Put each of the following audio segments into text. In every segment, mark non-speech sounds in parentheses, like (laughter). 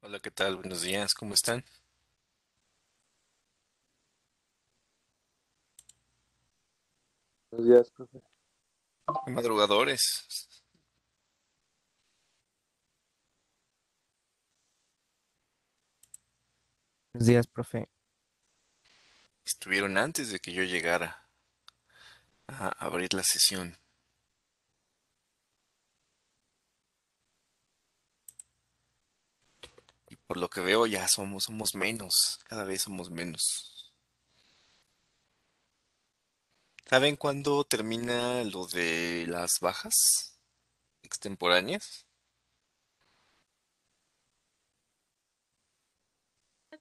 Hola, ¿qué tal? Buenos días, ¿cómo están? Buenos días, profe. Madrugadores. Buenos días, profe. Estuvieron antes de que yo llegara a abrir la sesión. por lo que veo ya somos, somos menos, cada vez somos menos. ¿Saben cuándo termina lo de las bajas extemporáneas?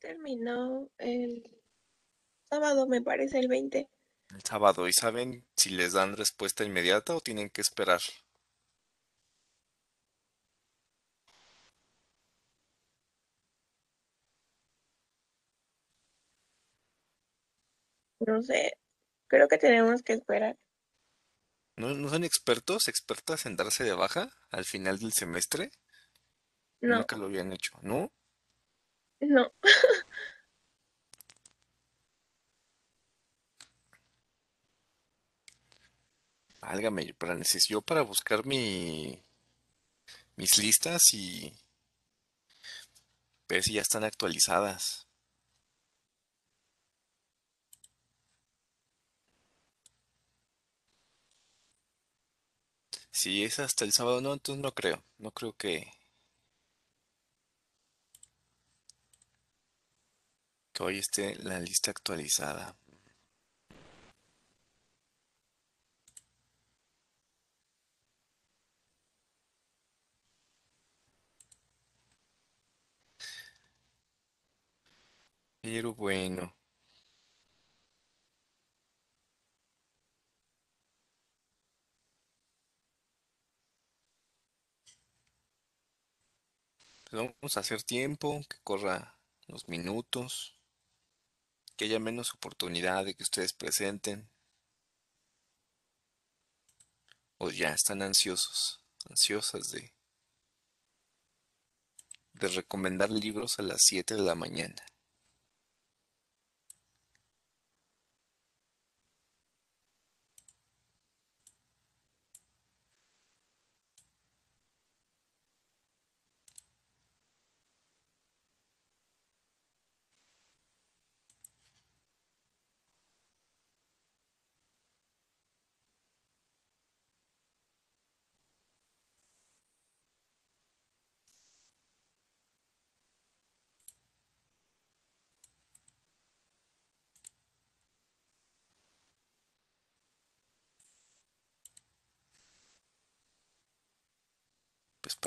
Terminó el sábado, me parece, el 20. El sábado, ¿y saben si les dan respuesta inmediata o tienen que esperar? No sé, creo que tenemos que esperar. ¿No, son expertos, expertas en darse de baja al final del semestre? No. Nunca lo habían hecho, ¿no? No. (laughs) Válgame, para necesito para buscar mi mis listas y ver si ya están actualizadas. Si es hasta el sábado, no, entonces no creo. No creo que, que hoy esté la lista actualizada. Pero bueno. vamos a hacer tiempo, que corra los minutos, que haya menos oportunidad de que ustedes presenten. O ya están ansiosos, ansiosas de, de recomendar libros a las 7 de la mañana.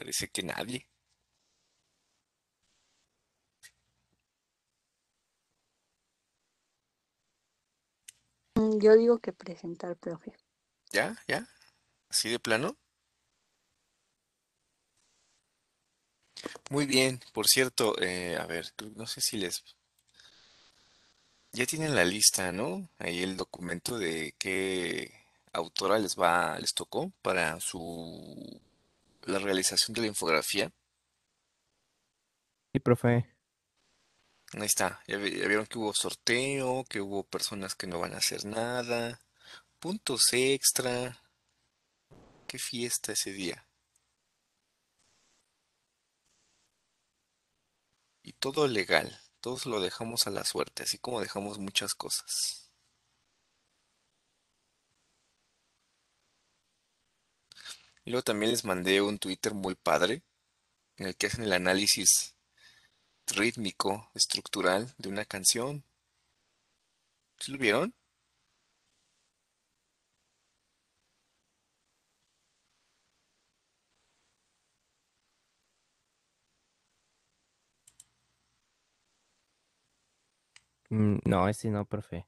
Parece que nadie. Mm, yo digo que presentar, profe. ¿Ya? ¿Ya? ¿Así de plano? Muy bien, por cierto, eh, a ver, no sé si les... Ya tienen la lista, ¿no? Ahí el documento de qué autora les va, les tocó para su la realización de la infografía? y profe. Ahí está. Ya, vieron que hubo sorteo, que hubo personas que no van a hacer nada. Puntos extra. Qué fiesta ese día. Y todo legal. Todos lo dejamos a la suerte, así como dejamos muchas cosas. Y luego también les mandé un Twitter muy padre en el que hacen el análisis rítmico, estructural de una canción. ¿Sí lo vieron? Mm, no, ese no, profe.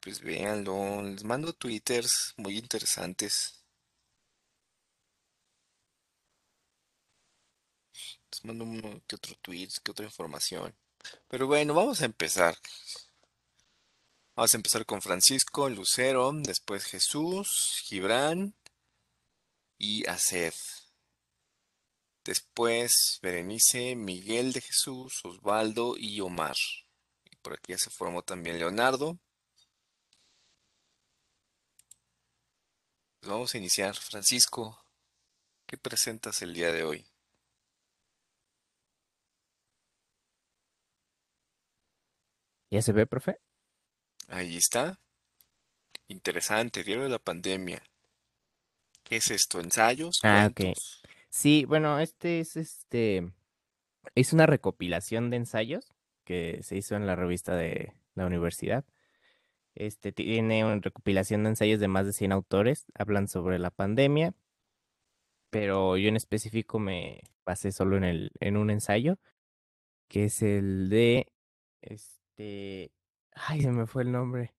pues véanlo. Les mando twitters muy interesantes. les mando que otro tweet, que otra información. Pero bueno, vamos a empezar. Vamos a empezar con Francisco, Lucero, después Jesús, Gibran y Aced. Después Berenice, Miguel de Jesús, Osvaldo y Omar. Y por aquí ya se formó también Leonardo. Pues vamos a iniciar. Francisco, ¿qué presentas el día de hoy? ¿Ya se ve, profe? Ahí está. Interesante, diario de la pandemia. ¿Qué es esto? ¿Ensayos? Ah, Sí, bueno, este es este. Es una recopilación de ensayos que se hizo en la revista de la universidad. Este tiene una recopilación de ensayos de más de 100 autores, hablan sobre la pandemia, pero yo en específico me basé solo en el en un ensayo que es el de este, este, ay, se me fue el nombre,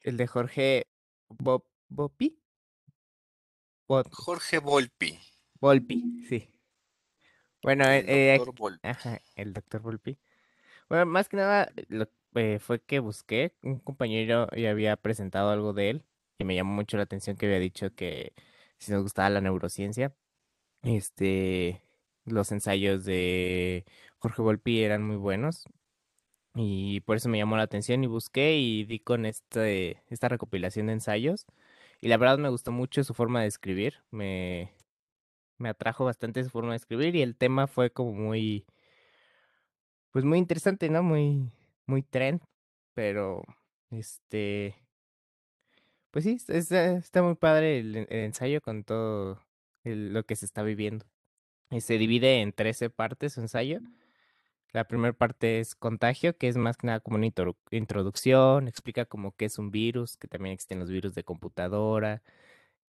el de Jorge Bob, Bopi. Jorge Volpi. Volpi, sí. Bueno, eh, eh, el doctor Volpi. Bueno, más que nada eh, fue que busqué, un compañero y había presentado algo de él y me llamó mucho la atención que había dicho que si nos gustaba la neurociencia, este, los ensayos de Jorge Volpi eran muy buenos y por eso me llamó la atención y busqué y di con este, esta recopilación de ensayos. Y la verdad me gustó mucho su forma de escribir. Me, me atrajo bastante su forma de escribir y el tema fue como muy, pues muy interesante, ¿no? Muy, muy trend. Pero, este, pues sí, está, muy padre el, ensayo con todo lo que se está viviendo. se divide en 13 partes su ensayo. La primera parte es contagio, que es más que nada como una introducción, explica como qué es un virus, que también existen los virus de computadora,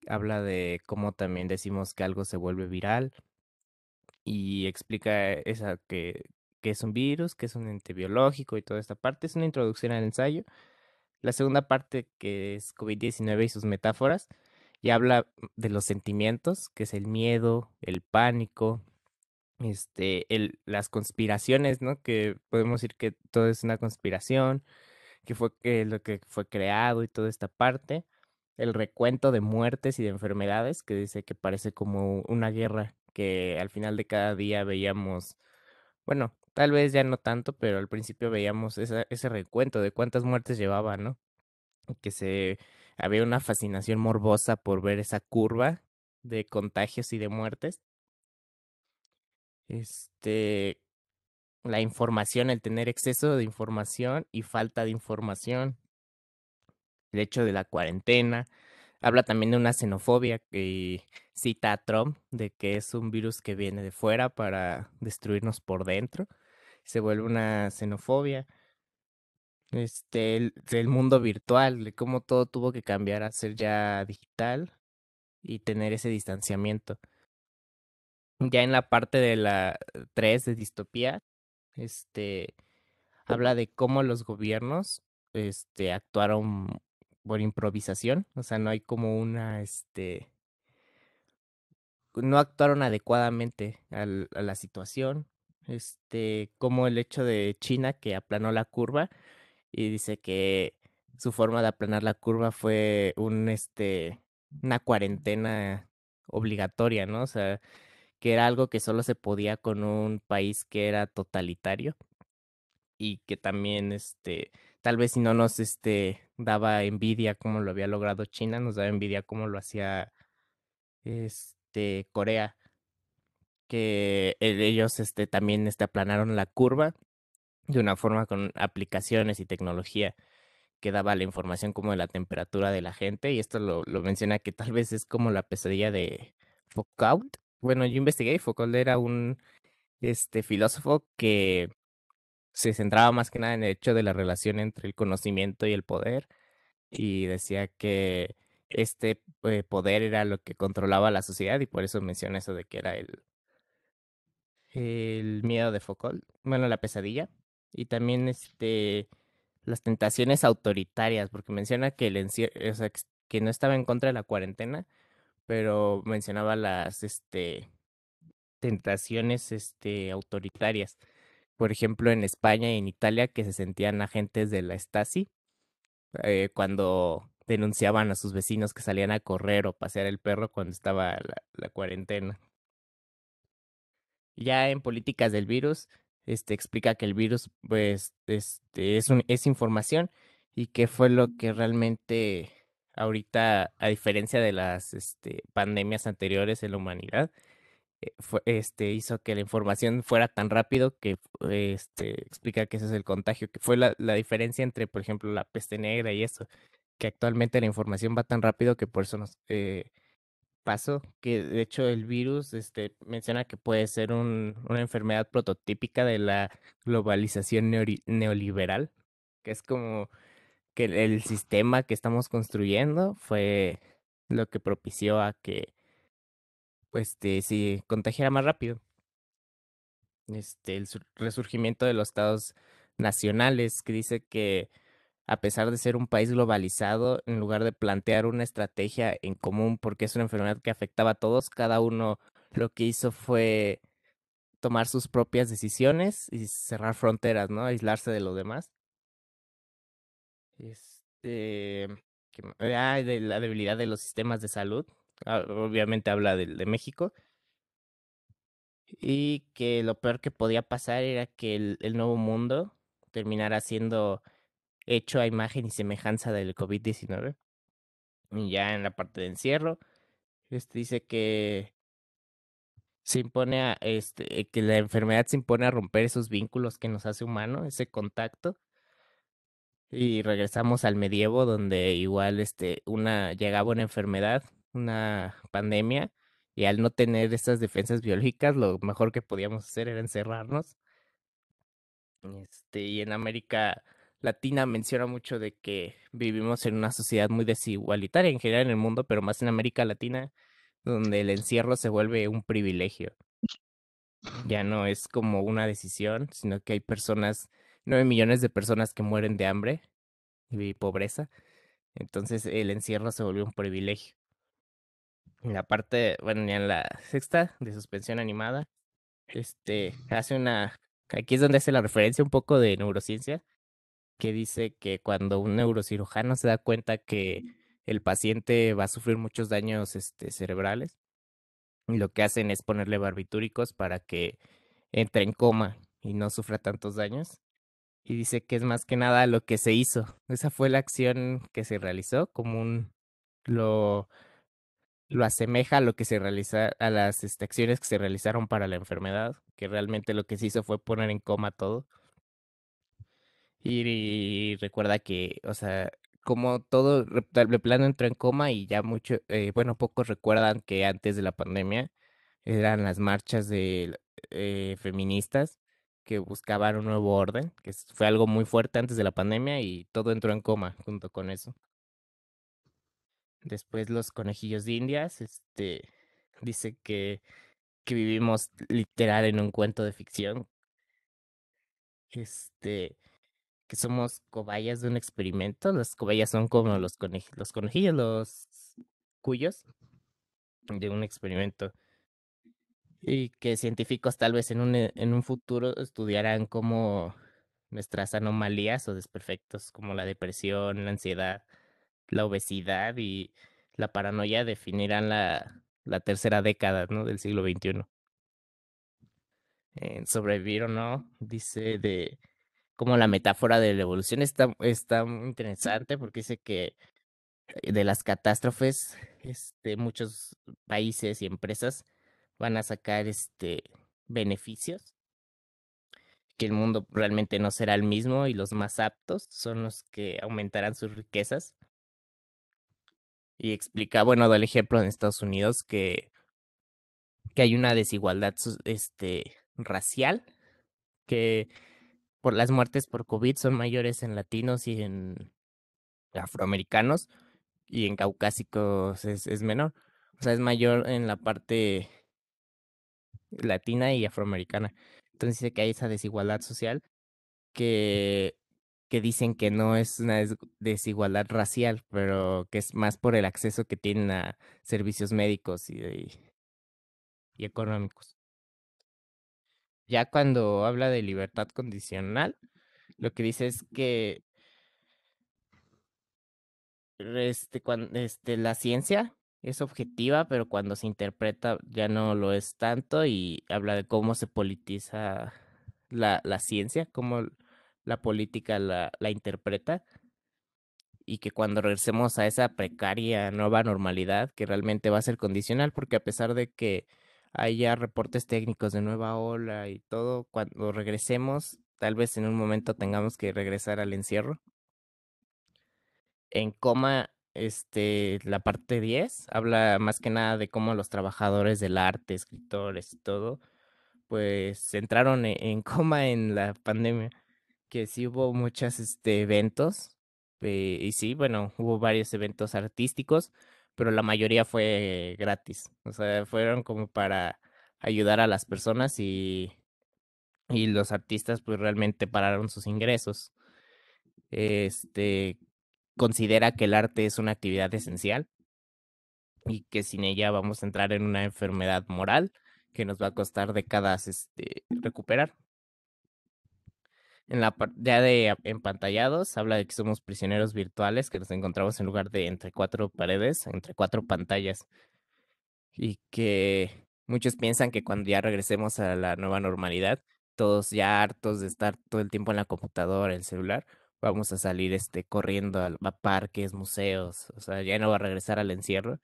habla de cómo también decimos que algo se vuelve viral y explica esa que, es un virus, que es un ente biológico y toda esta parte. Es una introducción al ensayo. La segunda parte que es COVID-19 y sus metáforas y habla de los sentimientos, que es el miedo, el pánico, este, el, las conspiraciones, ¿no? Que podemos decir que todo es una conspiración, que fue que lo que fue creado y toda esta parte. El recuento de muertes y de enfermedades, que dice que parece como una guerra, que al final de cada día veíamos, bueno, tal vez ya no tanto, pero al principio veíamos ese recuento de cuántas muertes llevaba, ¿no? Que se había una fascinación morbosa por ver esa curva de contagios y de muertes este, la información, el tener exceso de información y falta de información, el hecho de la cuarentena. Habla también de una xenofobia que cita a Trump de que es un virus que viene de fuera para destruirnos por dentro. Se vuelve una xenofobia. Este, el, mundo virtual, de cómo todo tuvo que cambiar a ser ya digital y tener ese distanciamiento ya en la parte de la 3 de distopía, este, habla de cómo los gobiernos este, actuaron por improvisación, o sea, no hay como una, este, no actuaron adecuadamente a la situación, este, como el hecho de China que aplanó la curva y dice que su forma de aplanar la curva fue un, este, una cuarentena obligatoria, ¿no? O sea, que era algo que solo se podía con un país que era totalitario y que también, este, tal vez si no nos este, daba envidia como lo había logrado China, nos daba envidia como lo hacía este, Corea, que ellos este, también este, aplanaron la curva de una forma con aplicaciones y tecnología que daba la información como de la temperatura de la gente, y esto lo, lo menciona que tal vez es como la pesadilla de Foucault, bueno, yo investigué y Foucault era un este, filósofo que se centraba más que nada en el hecho de la relación entre el conocimiento y el poder y decía que este eh, poder era lo que controlaba la sociedad y por eso menciona eso de que era el, el miedo de Foucault, bueno, la pesadilla y también este las tentaciones autoritarias porque menciona que el que no estaba en contra de la cuarentena, pero mencionaba las este, tentaciones este, autoritarias. Por ejemplo, en España y en Italia, que se sentían agentes de la Stasi eh, cuando denunciaban a sus vecinos que salían a correr o pasear el perro cuando estaba la, la cuarentena. Ya en políticas del virus, este explica que el virus pues este, es, un, es información y que fue lo que realmente ahorita, a diferencia de las este, pandemias anteriores en la humanidad, eh, este, hizo que la información fuera tan rápido que este, explica que ese es el contagio, que fue la, diferencia entre, por ejemplo, la peste negra y eso, que actualmente la información va tan rápido que por eso nos eh, pasó, que de hecho el virus este, menciona que puede ser una enfermedad prototípica de la globalización neoliberal, que es como que el sistema que estamos construyendo fue lo que propició a que pues este, se contagiara más rápido. Este, el resurgimiento de los estados nacionales, que dice que a pesar de ser un país globalizado, en lugar de plantear una estrategia en común, porque es una enfermedad que afectaba a todos, cada uno lo que hizo fue tomar sus propias decisiones y cerrar fronteras, ¿no? Aislarse de los demás. Este, eh, de la debilidad de los sistemas de salud. Ah, obviamente habla de, de México. Y que lo peor que podía pasar era que el, nuevo mundo terminara siendo hecho a imagen y semejanza del COVID-19. Y ya en la parte de encierro, este, dice que se impone a, este, eh, que la enfermedad se impone a romper esos vínculos que nos hace humano, ese contacto, y regresamos al medievo, donde igual este, una, llegaba una enfermedad, una pandemia, y al no tener estas defensas biológicas, lo mejor que podíamos hacer era encerrarnos. Este, y en América Latina menciona mucho de que vivimos en una sociedad muy desigualitaria en general en el mundo, pero más en América Latina, donde el encierro se vuelve un privilegio. Ya no es como una decisión, sino que hay personas 9 millones de personas que mueren de hambre y pobreza. Entonces el encierro se volvió un privilegio. En la parte, bueno, en la sexta de suspensión animada, este, hace una, aquí es donde hace la referencia un poco de neurociencia, que dice que cuando un neurocirujano se da cuenta que el paciente va a sufrir muchos daños este, cerebrales, lo que hacen es ponerle barbitúricos para que entre en coma y no sufra tantos daños y dice que es más que nada lo que se hizo. Esa fue la acción que se realizó, como un lo, lo asemeja a lo que se realiza, a las este, acciones que se realizaron para la enfermedad, que realmente lo que se hizo fue poner en coma todo. Y, recuerda que, o sea, como todo El plano entró en coma y ya mucho, eh, bueno, pocos recuerdan que antes de la pandemia eran las marchas de eh, feministas que buscaban un nuevo orden, que fue algo muy fuerte antes de la pandemia y todo entró en coma junto con eso. Después los conejillos de Indias, este, dice que, que vivimos literal en un cuento de ficción. Este, que somos cobayas de un experimento. Las cobayas son como los, los conejillos, los cuyos de un experimento y que científicos tal vez en un, eh, en un futuro estudiarán cómo nuestras anomalías o desperfectos como la depresión, la ansiedad, la obesidad y la paranoia definirán la, la tercera década ¿no? del siglo XXI. sobrevivir o no, dice de como la metáfora de la evolución está, está muy interesante porque dice que eh, de las catástrofes, este, muchos países y empresas van a sacar este beneficios, que el mundo realmente no será el mismo y los más aptos son los que aumentarán sus riquezas. Y explica, bueno, doy el ejemplo en Estados Unidos que, que hay una desigualdad este, racial, que por las muertes por COVID son mayores en latinos y en afroamericanos, y en caucásicos es, es menor. O sea, es mayor en la parte latina y afroamericana. Entonces dice que hay esa desigualdad social que, que dicen que no es una desigualdad racial, pero que es más por el acceso que tienen a servicios médicos y, económicos. Ya cuando habla de libertad condicional, lo que dice es que este, este, la ciencia es objetiva, pero cuando se interpreta ya no lo es tanto y habla de cómo se politiza la, ciencia, cómo la política la, la, interpreta y que cuando regresemos a esa precaria nueva normalidad que realmente va a ser condicional, porque a pesar de que haya reportes técnicos de nueva ola y todo, cuando regresemos, tal vez en un momento tengamos que regresar al encierro. En coma este, la parte 10 habla más que nada de cómo los trabajadores del arte, escritores y todo, pues entraron e, en, coma en la pandemia, que sí hubo muchos este, eventos, eh, y sí, bueno, hubo varios eventos artísticos, pero la mayoría fue gratis, o sea, fueron como para ayudar a las personas y, y los artistas pues realmente pararon sus ingresos. Este, considera que el arte es una actividad esencial y que sin ella vamos a entrar en una enfermedad moral que nos va a costar décadas este, recuperar. En la ya de empantallados habla de que somos prisioneros virtuales que nos encontramos en lugar de entre cuatro paredes, entre cuatro pantallas. Y que muchos piensan que cuando ya regresemos a la nueva normalidad, todos ya hartos de estar todo el tiempo en la computadora, en el celular, vamos a salir este, corriendo a, parques, museos, o sea, ya no va a regresar al encierro.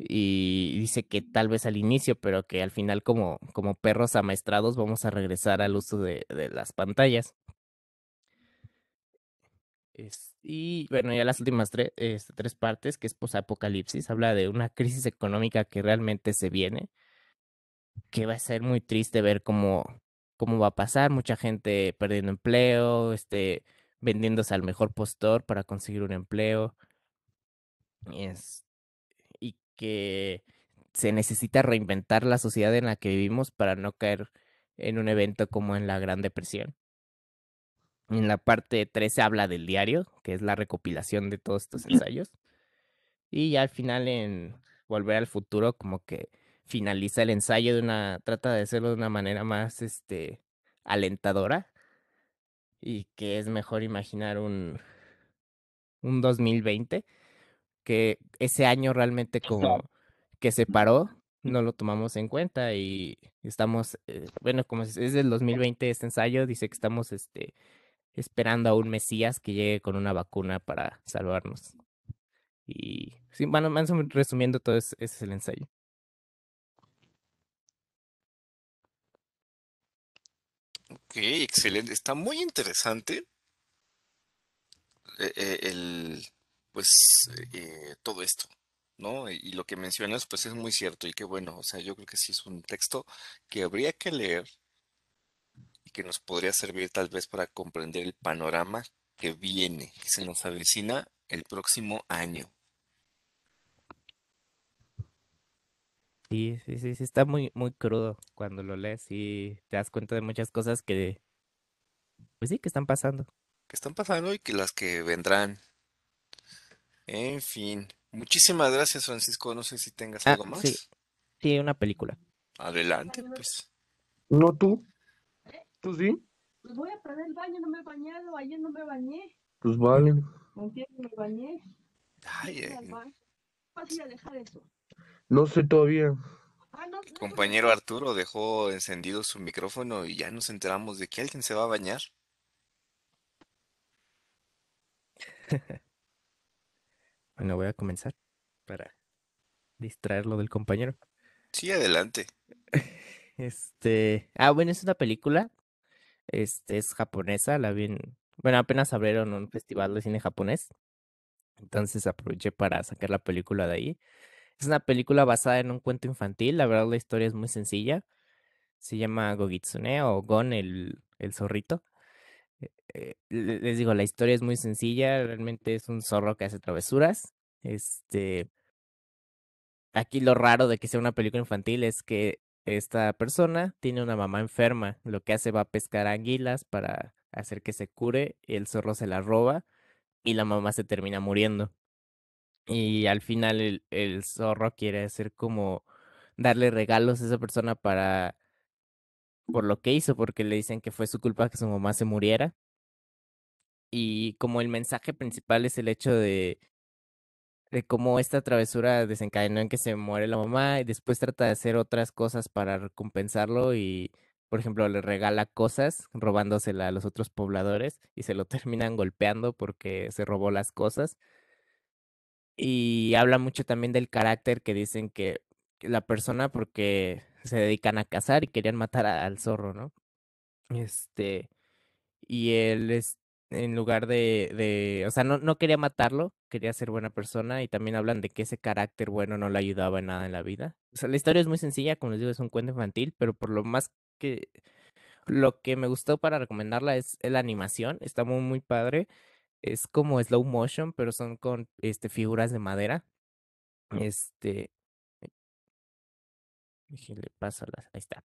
Y dice que tal vez al inicio, pero que al final como, como perros amaestrados vamos a regresar al uso de, de las pantallas. y bueno, ya las últimas este, tres partes, que es posapocalipsis, habla de una crisis económica que realmente se viene, que va a ser muy triste ver cómo, cómo va a pasar, mucha gente perdiendo empleo, este, vendiéndose al mejor postor para conseguir un empleo. y que se necesita reinventar la sociedad en la que vivimos para no caer en un evento como en la Gran Depresión. En la parte 13 se habla del diario, que es la recopilación de todos estos ensayos. Y ya al final en Volver al Futuro como que finaliza el ensayo de una, trata de hacerlo de una manera más este, alentadora y que es mejor imaginar un, un 2020, que ese año realmente como que se paró, no lo tomamos en cuenta y estamos, eh, bueno, como es el 2020 este ensayo, dice que estamos este, esperando a un Mesías que llegue con una vacuna para salvarnos. Y sí, bueno, resumiendo todo, ese es el ensayo. excelente. Está muy interesante e, e, el, pues, eh, todo esto, ¿no? Y lo que mencionas, pues es muy cierto y qué bueno. O sea, yo creo que sí es un texto que habría que leer y que nos podría servir tal vez para comprender el panorama que viene, que se nos avecina el próximo año. Sí, sí, sí, está muy, muy crudo cuando lo lees y te das cuenta de muchas cosas que, pues sí, que están pasando. Que están pasando y que las que vendrán. En fin, muchísimas gracias Francisco, no sé si tengas ah, algo más. Sí. una película. Adelante, pues. No tú, tú sí. Pues voy a perder el baño, no me he bañado, ayer no me bañé. Pues vale. No me bañé. Ay, eh. Fácil dejar eso. No sé todavía. Ah, pues, compañero Arturo dejó encendido su micrófono y ya nos enteramos de que alguien se va a bañar. (laughs) bueno, voy a comenzar para distraerlo del compañero. Sí, adelante. (laughs) Este, ah, bueno, es una película. Este es japonesa, la bien. bueno, apenas abrieron un festival de cine japonés. Entonces aproveché para sacar la película de ahí. Es una película basada en un cuento infantil. La verdad, la historia es muy sencilla. Se llama Gogitsune o Gon, el, zorrito. Eh, eh, les digo, la historia es muy sencilla. Realmente es un zorro que hace travesuras. Este. Aquí lo raro de que sea una película infantil es que esta persona tiene una mamá enferma. Lo que hace va a pescar anguilas para hacer que se cure. El zorro se la roba y la mamá se termina muriendo. Y al final el, el zorro quiere hacer como darle regalos a esa persona para por lo que hizo, porque le dicen que fue su culpa que su mamá se muriera. Y como el mensaje principal es el hecho de, de cómo esta travesura desencadenó en que se muere la mamá y después trata de hacer otras cosas para recompensarlo y, por ejemplo, le regala cosas robándosela a los otros pobladores y se lo (laughs) terminan golpeando porque se robó las cosas y habla mucho también del carácter que dicen que la persona porque se dedican a cazar y querían matar al zorro, ¿no? Este, y él es en lugar de, de o sea, no, no quería matarlo, quería ser buena persona y también hablan de que ese carácter bueno no le ayudaba en nada en la vida. O sea, la historia es muy sencilla, como les digo, es un cuento infantil, pero por lo más que lo que me gustó para recomendarla es la animación, está muy, muy padre es como slow motion, pero son con este, figuras de madera. Ah. Este. Déjenle paso Ahí está.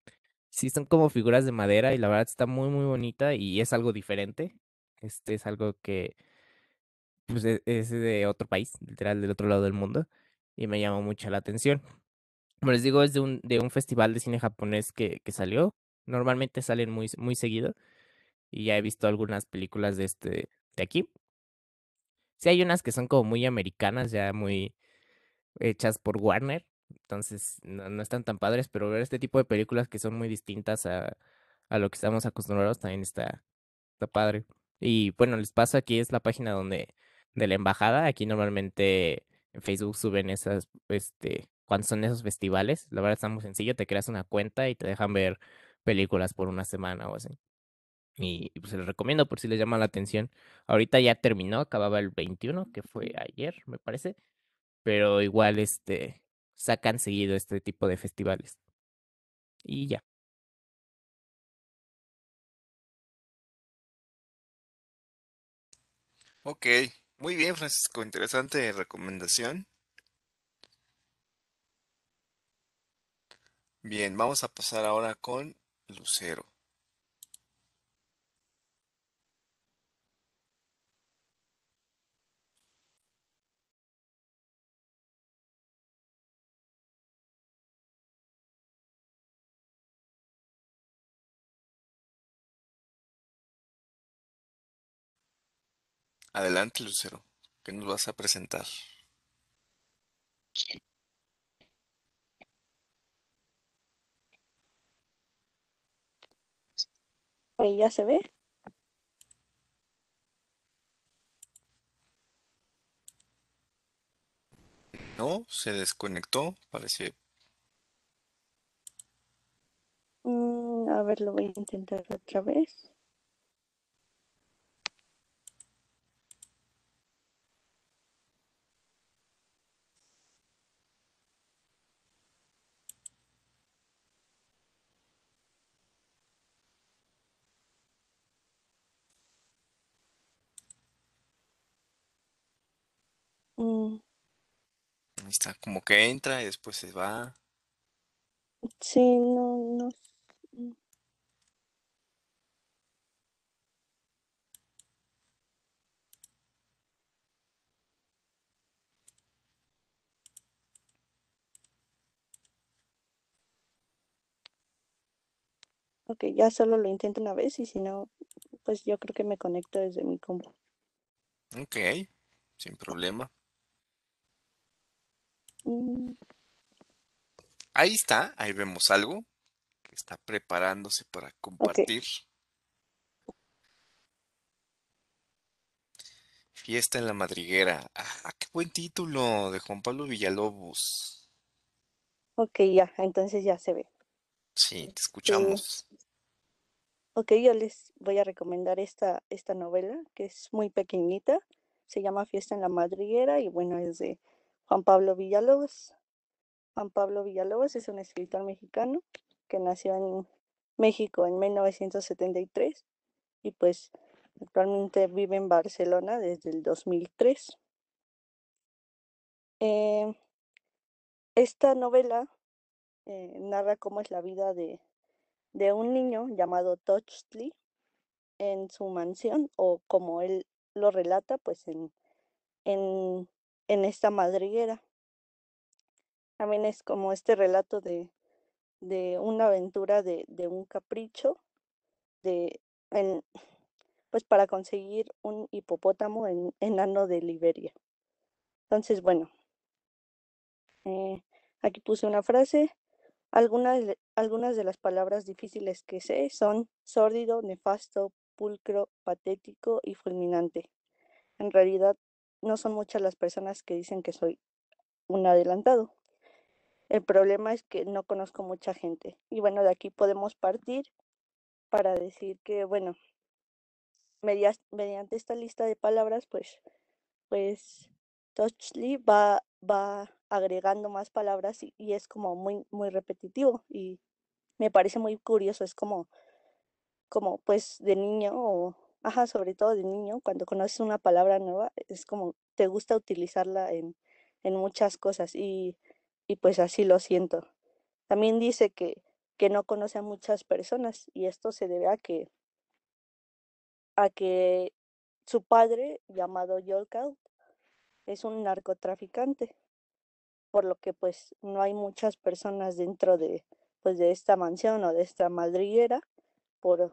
Sí, son como figuras de madera y la verdad está muy, muy bonita y es algo diferente. Este es algo que. Pues e, es de otro país, literal, del otro lado del mundo. Y me llamó mucho la atención. Como les digo, es de un, de un festival de cine japonés que, que salió. Normalmente salen muy, muy seguido. Y ya he visto algunas películas de este, de aquí. si hay unas que son como muy americanas, ya muy hechas por Warner. Entonces, no, están tan padres, pero ver este tipo de películas que son muy distintas a, a lo que estamos acostumbrados también está, está padre. Y bueno, les paso aquí es la página donde de la embajada. Aquí normalmente en Facebook suben esas, este, cuando son esos festivales. La verdad está muy sencillo, te creas una cuenta y te dejan ver películas por una semana o así. Y, pues se les recomiendo por si les llama la atención. Ahorita ya terminó, acababa el 21, que fue ayer, me parece. Pero igual este sacan seguido este tipo de festivales. Y ya. Ok, muy bien, Francisco, interesante recomendación. Bien, vamos a pasar ahora con Lucero. Adelante, Lucero. ¿Qué nos vas a presentar? Ahí ya se ve. No, se desconectó, parece. Mm, a ver, lo voy a intentar otra vez. Ahí Está como que entra y después se va. sí, no, no. Mm. Ok, ya solo lo intento una vez y si no, pues yo creo que me conecto desde mi compu. Ok, sin problema. Ahí está, ahí vemos algo que está preparándose para compartir. Fiesta en la madriguera. Ah, qué buen título de Juan Pablo Villalobos. Ok, ya, entonces ya se ve. Sí, te este, escuchamos. Ok, yo les voy a recomendar esta, esta novela que es muy pequeñita. Se llama Fiesta en la madriguera y bueno, es de Juan Pablo Villalobos. Juan Pablo Villalobos es un escritor mexicano que nació en México en 1973 y pues actualmente vive en Barcelona desde el 2003. Eh, esta novela eh, narra cómo es la vida de, de un niño llamado Tochtli en su mansión o como él lo relata, pues en, en en esta madriguera. También es como este relato de, de una aventura, de, de, un capricho, de, pues para conseguir un hipopótamo en, enano de Liberia. Entonces, bueno, eh, aquí puse una frase. Algunas, algunas de las palabras difíciles que sé son sórdido, nefasto, pulcro, patético y fulminante. En realidad no son muchas las personas que dicen que soy un adelantado. El problema es que no conozco mucha gente. Y bueno, de aquí podemos partir para decir que, bueno, mediante esta lista de palabras, pues, pues Touchly va, va agregando más palabras y, es como muy, muy repetitivo y me parece muy curioso. Es como, como pues de niño o, Ajá, sobre todo de niño, cuando conoces una palabra nueva, es como te gusta utilizarla en, en muchas cosas y, y, pues así lo siento. También dice que, que, no conoce a muchas personas y esto se debe a que, a que su padre, llamado Yolkout, es un narcotraficante, por lo que pues no hay muchas personas dentro de, pues, de esta mansión o de esta madriguera por,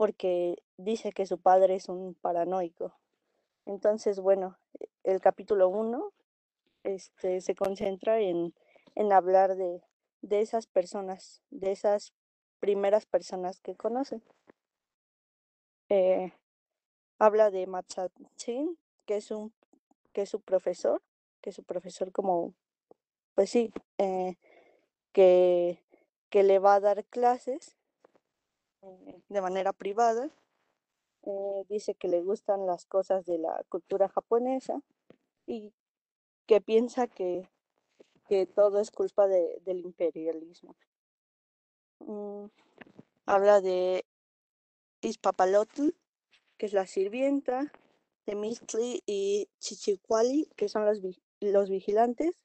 porque dice que su padre es un paranoico. Entonces, bueno, e, el capítulo 1 este, se concentra en, hablar de, esas personas, de esas primeras personas que conocen. Eh, habla de Matsatsin, que es un que es su profesor, que es su profesor como, pues sí, eh, que, que le va a dar clases eh, de manera privada. Eh, dice que le gustan las cosas de la cultura japonesa y que piensa que, que todo es culpa de, del imperialismo. Mm, habla de Ispapalotl, que es la sirvienta, de Mistli y Chichiquali que son los, los vigilantes.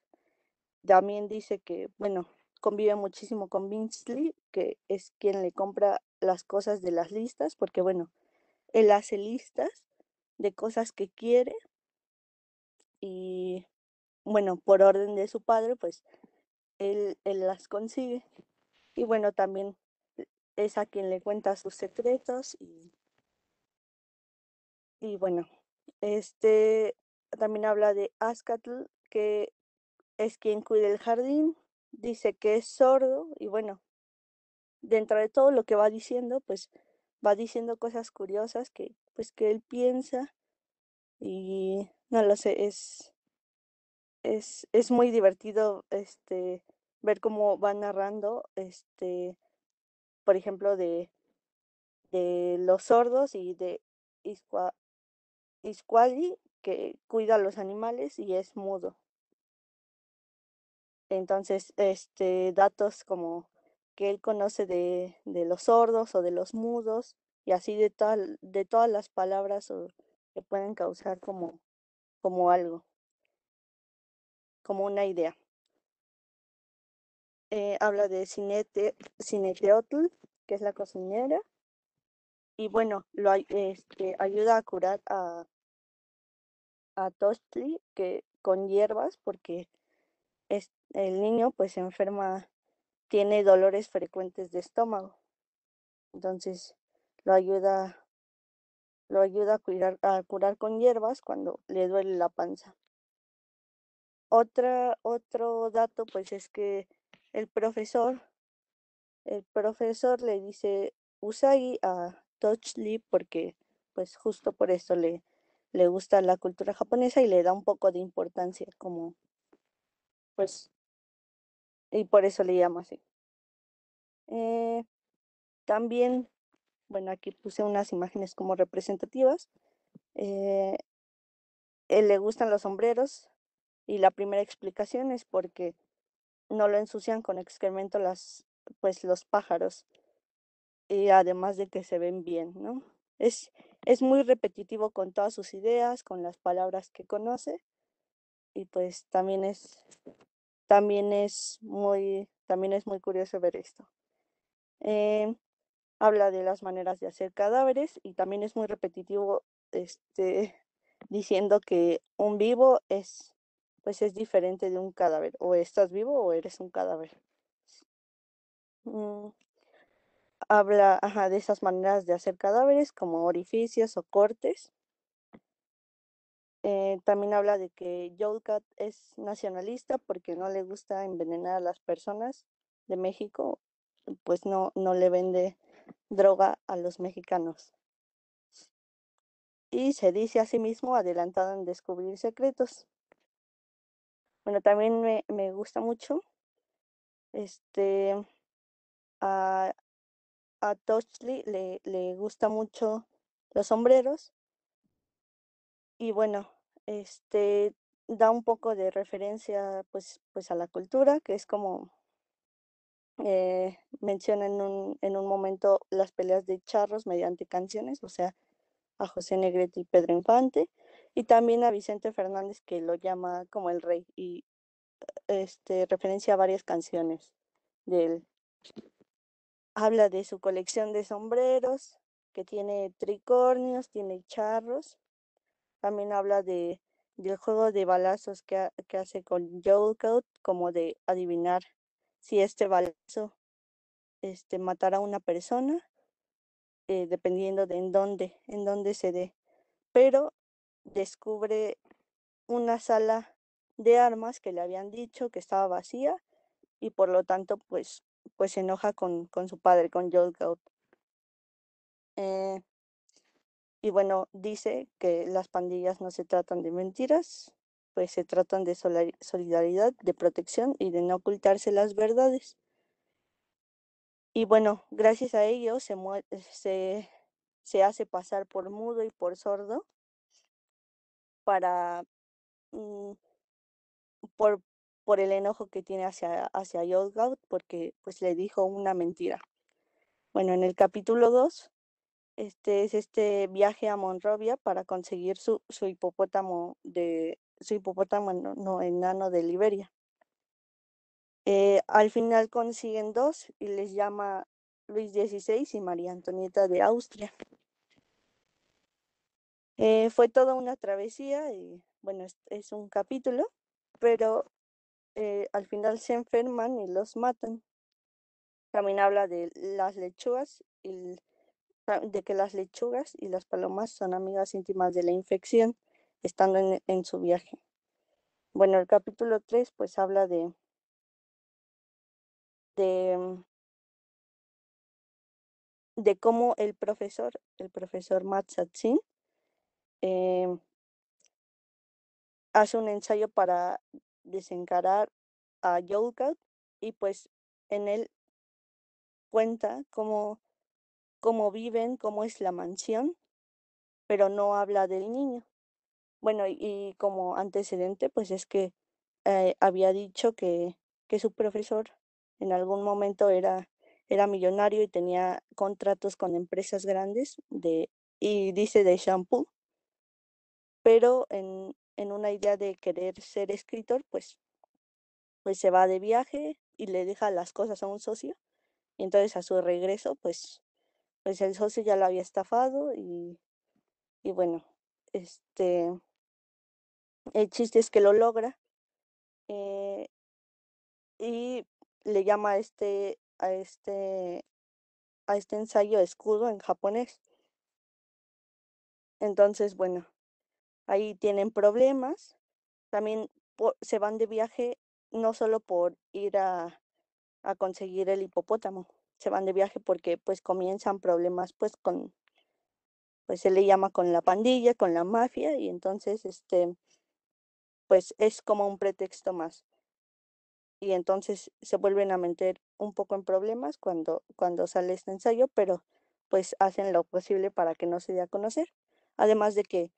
También dice que, bueno, convive muchísimo con Binsley, que es quien le compra las cosas de las listas, porque bueno, él hace listas de cosas que quiere y bueno, por orden de su padre, pues él, él las consigue. Y bueno, también es a quien le cuenta sus secretos y, y bueno, este también habla de Ascatl, que es quien cuida el jardín dice que es sordo y bueno, dentro de todo lo que va diciendo, pues va diciendo cosas curiosas que pues que él piensa y no lo sé, es es, es muy divertido este ver cómo va narrando este por ejemplo de de los sordos y de Isquali que cuida a los animales y es mudo. Entonces, este, datos como que él conoce de, de los sordos o de los mudos y así de, tal, de todas las palabras o, que pueden causar como, como algo, como una idea. Eh, habla de cineteotl, que es la cocinera, y bueno, lo este, ayuda a curar a, a Tostli que, con hierbas, porque el niño pues enferma, tiene dolores frecuentes de estómago. Entonces lo ayuda, lo ayuda a curar, a curar con hierbas cuando le duele la panza. Otra, otro dato pues es que el profesor, el profesor le dice Usagi a touch Lee porque pues justo por esto le, le gusta la cultura japonesa y le da un poco de importancia como pues, y por eso le llamo así. Eh, también, bueno, aquí puse unas imágenes como representativas. Eh, eh, le gustan los sombreros y la primera explicación es porque no lo ensucian con excremento las, pues, los pájaros y además de que se ven bien, ¿no? Es, es muy repetitivo con todas sus ideas, con las palabras que conoce y pues también es, también es, muy, también es muy curioso ver esto. Eh, habla de las maneras de hacer cadáveres y también es muy repetitivo este, (laughs) diciendo que un vivo es pues es diferente de un cadáver. O estás vivo o eres un cadáver. Mm, habla de esas maneras de hacer cadáveres como orificios o cortes. Eh, también habla de que Yolcat es nacionalista porque no le gusta envenenar a las personas de México, pues no, no le vende droga a los mexicanos. Y se dice a sí mismo adelantado en descubrir secretos. Bueno, también me, me gusta mucho este a, a le, le gusta mucho los sombreros. Y bueno, este, da un poco de referencia pues, pues a la cultura, que es como eh, menciona en un, en un momento las peleas de charros mediante canciones, o sea, a José Negrete y Pedro Infante, y también a Vicente Fernández que lo llama como el rey y este, referencia a varias canciones de él. Habla de su colección de sombreros, que tiene tricornios, tiene charros, también habla de, del juego de balazos que, que hace con Joel Code, como de adivinar si este balazo este, matará a una persona, eh, dependiendo de en dónde, en se dé. Pero descubre una sala de armas que le habían dicho que estaba vacía y por lo tanto pues, pues se enoja con, con su padre, con Joel Code. Y bueno, dice que las pandillas no se tratan de mentiras, pues se tratan de solidaridad, de protección y de no ocultarse las verdades. Y bueno, gracias a ello se, se, hace pasar por mudo y por sordo para mm, por, el enojo que tiene hacia, hacia porque pues le dijo una mentira. Bueno, en el capítulo 2 este es este viaje a Monrovia para conseguir su, hipopótamo de su hipopótamo no, enano de Liberia. Eh, al final consiguen dos y les llama Luis XVI y María Antonieta de Austria. Eh, fue toda una travesía y bueno, es, un capítulo, pero eh, al final se enferman y los matan. También habla de las lechugas y el, de que las lechugas y las palomas son amigas íntimas de la infección, estando en, su viaje. Bueno, el capítulo 3 pues habla de, de, de cómo el profesor, el profesor Matsatsin, em, hace un ensayo para desencarar a Yolkat y pues en él cuenta cómo cómo viven, cómo es la mansión, pero no habla del niño. Bueno, y como antecedente, pues es que eh, había dicho que, que su profesor en algún momento era, era millonario y tenía contratos con empresas grandes de, y dice de shampoo, pero en, en una idea de querer ser escritor, pues, pues se va de viaje y le deja las cosas a un socio. Y entonces a su regreso, pues pues el socio ya lo había estafado y, bueno, este, el chiste es que lo logra eh, y le llama a este, a este, a este ensayo escudo en japonés. Entonces, bueno, ahí tienen problemas. También se van de viaje no solo por ir a conseguir el hipopótamo, se van de viaje porque pues comienzan problemas pues con, pues se le llama con la pandilla, con la mafia y entonces este, pues es como un pretexto más. Y entonces se vuelven a meter un poco en problemas cuando, cuando sale este ensayo, pero pues hacen lo posible para que no se dé a conocer. Además de que,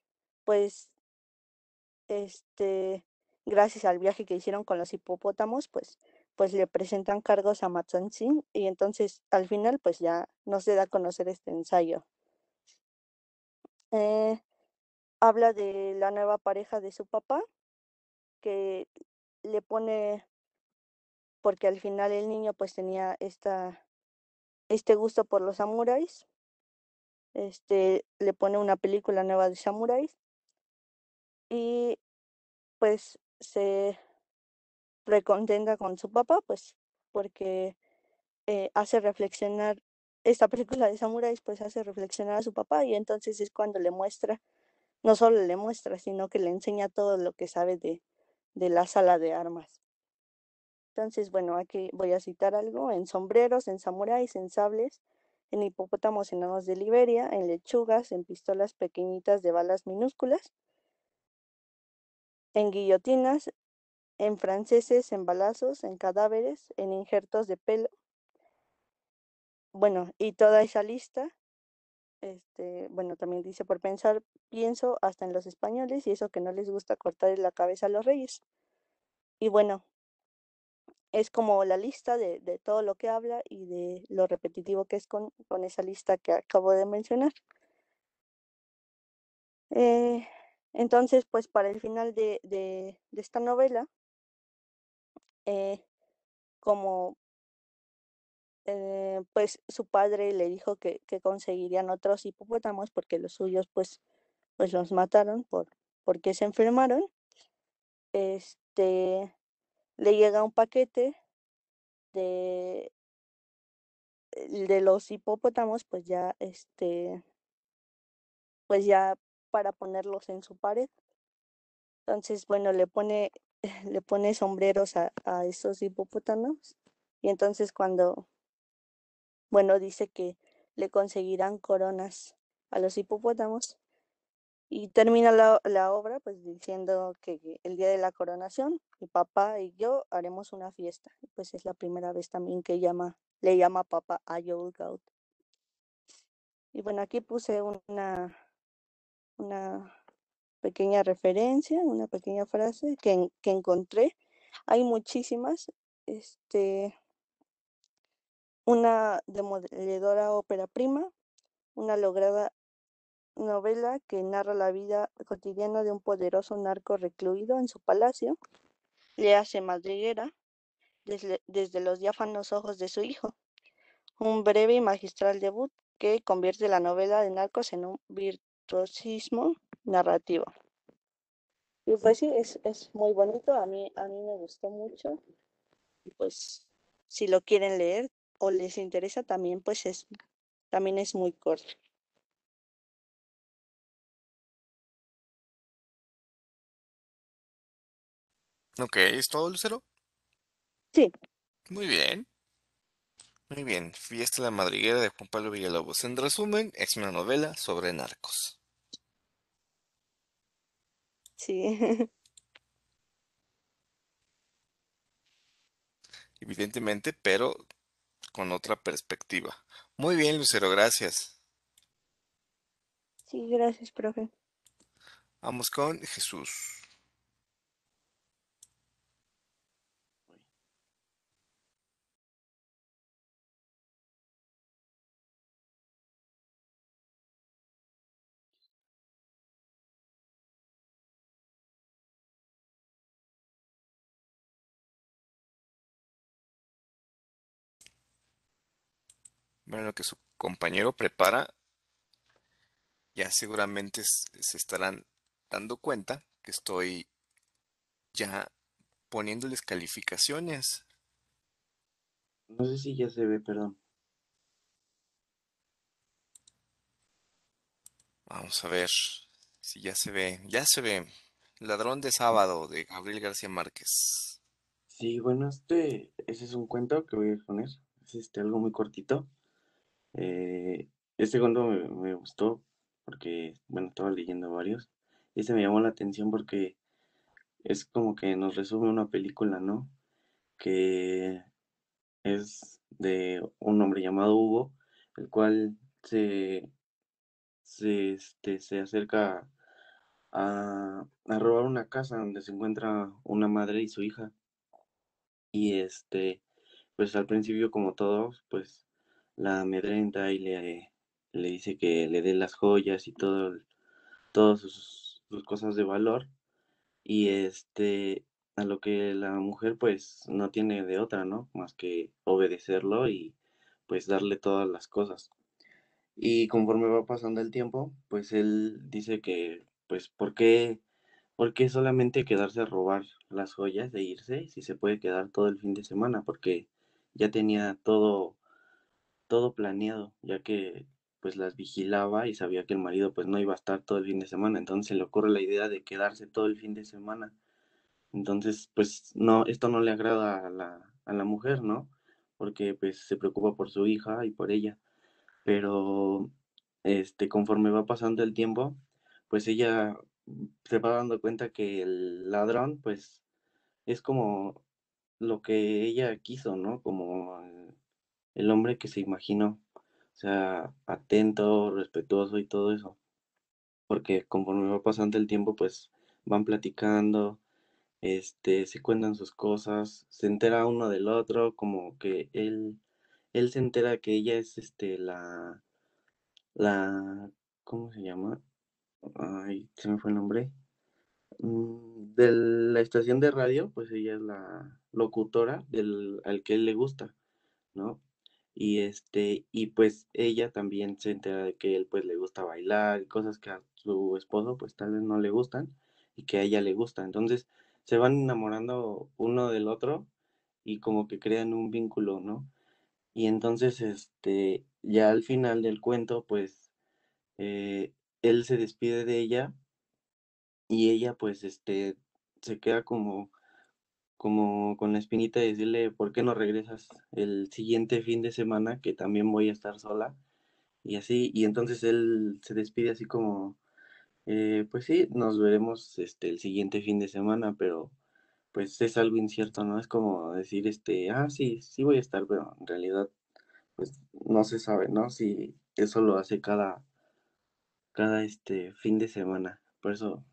pues, este, gracias al viaje que hicieron con los hipopótamos, pues pues le presentan cargos a Shin. y entonces al final pues ya no se da a conocer este ensayo. Eh, habla de la nueva pareja de su papá que le pone, porque al final el niño pues tenía esta, este gusto por los samuráis, este, le pone una película nueva de samuráis y pues se recontenta con su papá, pues porque eh, hace reflexionar, esta película de samuráis pues hace reflexionar a su papá y entonces es cuando le muestra, no solo le muestra, sino que le enseña todo lo que sabe de, de la sala de armas. Entonces, bueno, aquí voy a citar algo, en sombreros, en samuráis, en sables, en hipopótamos enanos de Liberia, en lechugas, en pistolas pequeñitas de balas minúsculas, en guillotinas, en franceses, en balazos, en cadáveres, en injertos de pelo. Bueno, y toda esa lista, este, bueno, también dice, por pensar, pienso hasta en los españoles y eso que no les gusta cortar la cabeza a los reyes. Y bueno, es como la lista de, de todo lo que habla y de lo repetitivo que es con, con esa lista que acabo de mencionar. Eh, entonces, pues para el final de, de esta novela, eh, como eh, pues su padre le dijo que, que, conseguirían otros hipopótamos porque los suyos pues, pues los mataron por, porque se enfermaron. Este, le llega un paquete de, eh, de los hipopótamos pues ya este pues ya para ponerlos en su pared. Entonces, bueno, le pone (laughs) le pone sombreros a, a esos hipopótamos y entonces cuando, bueno, dice que le conseguirán coronas a los hipopótamos y termina la, la obra pues diciendo que, el día de la coronación mi papá y yo haremos una fiesta. pues es la primera vez también que llama, le llama papá a Joel Gaut. Y bueno, aquí puse una, una pequeña referencia, una pequeña frase que, encontré. Hay muchísimas. Este, una demoledora ópera prima, una lograda novela que narra la vida cotidiana de un poderoso narco recluido en su palacio, le hace madriguera desde, desde, los diáfanos ojos de su hijo. Un breve y magistral debut que convierte la novela de narcos en un virtuosismo narrativa. Y pues sí, es, es, muy bonito, a mí, a mí me gustó mucho. Y pues si lo quieren leer o les interesa también, pues es, también es muy corto. Ok, ¿es todo, Lucero? Sí. Muy bien. Muy bien, Fiesta de la Madriguera de Juan Pablo Villalobos. En resumen, es una novela sobre narcos. Sí. (laughs) Evidentemente, pero con otra perspectiva. Muy bien, Lucero, gracias. Sí, gracias, profe. Vamos con Jesús. Bueno, lo que su compañero prepara, ya seguramente se estarán dando cuenta que estoy ya poniéndoles calificaciones. No sé si ya se ve, perdón. Vamos a ver si ya se ve. Ya se ve. Ladrón de sábado de Gabriel García Márquez. Sí, bueno, este, ese es un cuento que voy a poner. Es este, algo muy cortito. Eh, este cuento me, gustó porque, bueno, estaba leyendo varios. Y se me llamó la atención porque es como que nos resume una película, ¿no? Que es de un hombre llamado Hugo, el cual se, se, este, se acerca a, a robar una casa donde se encuentra una madre y su hija. Y este, pues al principio como todos, pues la amedrenta y le, le dice que le dé las joyas y todo, todas sus, cosas de valor. Y este, a lo que la mujer pues no tiene de otra, ¿no? Más que obedecerlo y pues darle todas las cosas. Y conforme va pasando el tiempo, pues él dice que pues ¿por qué, ¿por qué solamente quedarse a robar las joyas e irse si se puede quedar todo el fin de semana? Porque ya tenía todo todo planeado, ya que pues las vigilaba y sabía que el marido pues no iba a estar todo el fin de semana, entonces le ocurre la idea de quedarse todo el fin de semana. Entonces, pues no, esto no le agrada a la, a la mujer, ¿no? Porque pues se preocupa por su hija y por ella. Pero este, conforme va pasando el tiempo, pues ella se va dando cuenta que el ladrón, pues, es como lo que ella quiso, ¿no? Como el hombre que se imaginó, o sea, atento, respetuoso y todo eso. Porque conforme va pasando el tiempo, pues van platicando, este, se cuentan sus cosas, se entera uno del otro, como que él, él se entera que ella es este la, la, ¿cómo se llama? Ay, se me fue el nombre. Mm, de la estación de radio, pues ella es la locutora del al que él le gusta, ¿no? y este y pues ella también se entera de que él pues le gusta bailar cosas que a su esposo pues tal vez no le gustan y que a ella le gusta entonces se van enamorando uno del otro y como que crean un vínculo no y entonces este ya al final del cuento pues eh, él se despide de ella y ella pues este se queda como como con la espinita y decirle, ¿por qué no regresas el siguiente fin de semana que también voy a estar sola? Y así, y entonces él se despide así como, eh, pues sí, nos veremos este, el siguiente fin de semana, pero pues es algo incierto, ¿no? Es como decir, este, ah, sí, sí voy a estar, pero en realidad, pues no se sabe, ¿no? Si eso lo hace cada, cada este, fin de semana. Por eso,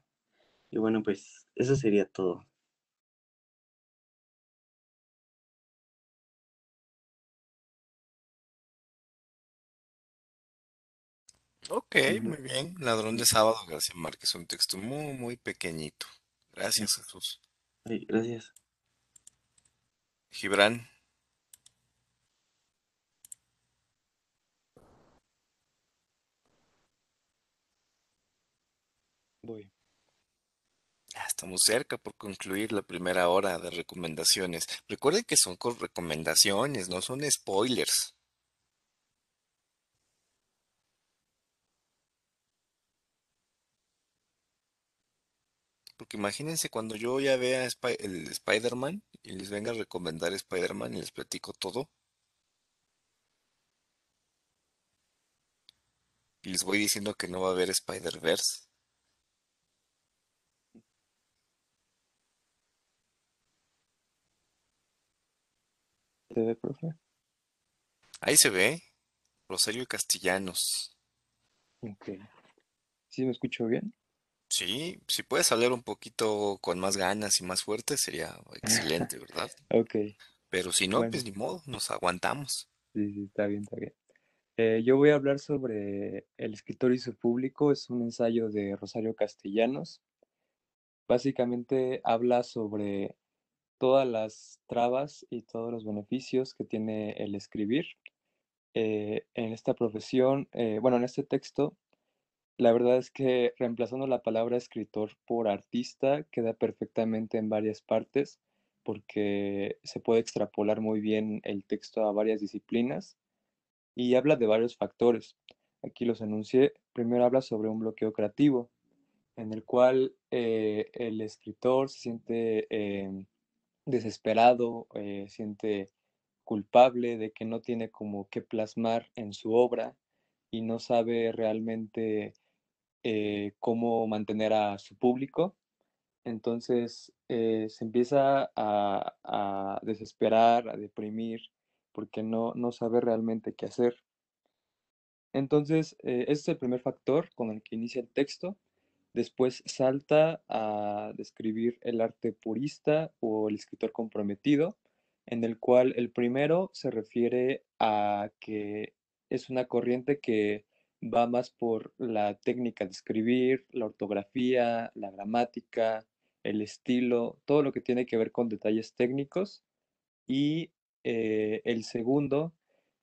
y bueno, pues eso sería todo. Ok, muy bien. Ladrón de sábado, gracias Márquez. Un texto muy, muy pequeñito. Gracias, Jesús. Sí, gracias. Gibran. Voy. Estamos cerca por concluir la primera hora de recomendaciones. Recuerden que son recomendaciones, no son spoilers. porque imagínense cuando yo ya vea el Spider-Man y les venga a recomendar Spider-Man y les platico todo. Y les voy diciendo que no va a haber Spider-Verse. ¿Se ve, profe? Ahí se ve. Rosario Castellanos. Ok. ¿Sí me escucho bien? Sí, si puedes hablar un poquito con más ganas y más fuerte, sería (laughs) excelente, ¿verdad? Ok. Pero si no, pues ni modo, nos aguantamos. sí, sí, está bien, está bien. Eh, yo voy a hablar sobre El escritor y su público. Es un ensayo de Rosario Castellanos. Básicamente habla sobre todas las trabas y todos los beneficios que tiene el escribir. Eh, en esta profesión, eh, bueno, en este texto la verdad es que reemplazando la palabra escritor por artista queda perfectamente en varias partes porque se puede extrapolar muy bien el texto a varias disciplinas y habla de varios factores. Aquí los enuncié. Primero habla sobre un bloqueo creativo en el cual eh, el escritor se siente em, desesperado, eh, siente culpable de que no tiene como qué plasmar en su obra y no sabe realmente eh, cómo mantener a su público. Entonces eh, se empieza a, desesperar, a deprimir, porque no, no sabe realmente qué hacer. Entonces, este es el primer factor con el que inicia el texto. Después salta a describir el arte purista o el escritor comprometido, en el cual el primero se refiere a que es una corriente que va más por la técnica de escribir, la ortografía, la gramática, el estilo, todo lo que tiene que ver con detalles técnicos. Y eh, el segundo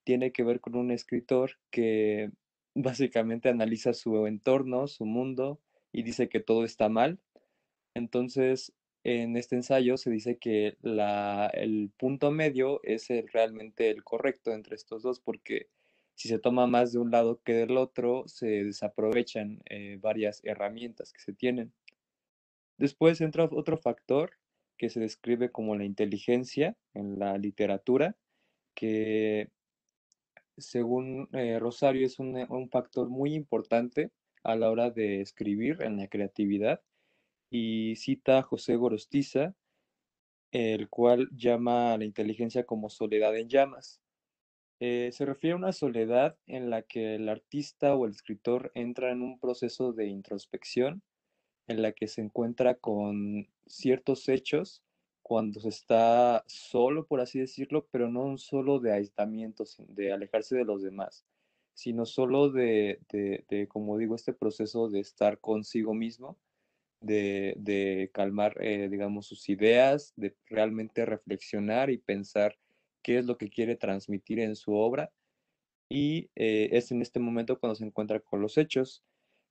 tiene que ver con un escritor que (laughs) básicamente analiza su entorno, su mundo y dice que todo está mal. Entonces, en este ensayo se dice que el punto medio es el, realmente el correcto entre estos dos porque si se toma más de un lado que del otro, se desaprovechan eh, varias herramientas que se tienen. Después entra otro factor que se describe como la inteligencia en la literatura, que según eh, Rosario es un, eh, un factor muy importante a la hora de escribir en la creatividad y cita a José Gorostiza, el cual llama a la inteligencia como soledad en llamas, eh, se refiere a una soledad en la que el artista o el escritor entra en un proceso de introspección en la que se encuentra con ciertos hechos cuando se está solo, por así decirlo, pero no solo de aislamiento, de alejarse de los demás, sino solo de, como digo, este proceso de estar consigo mismo, de, calmar, eh, digamos, sus ideas, de realmente reflexionar y pensar qué es lo que quiere transmitir en su obra y eh, es en este momento cuando se encuentra con los hechos.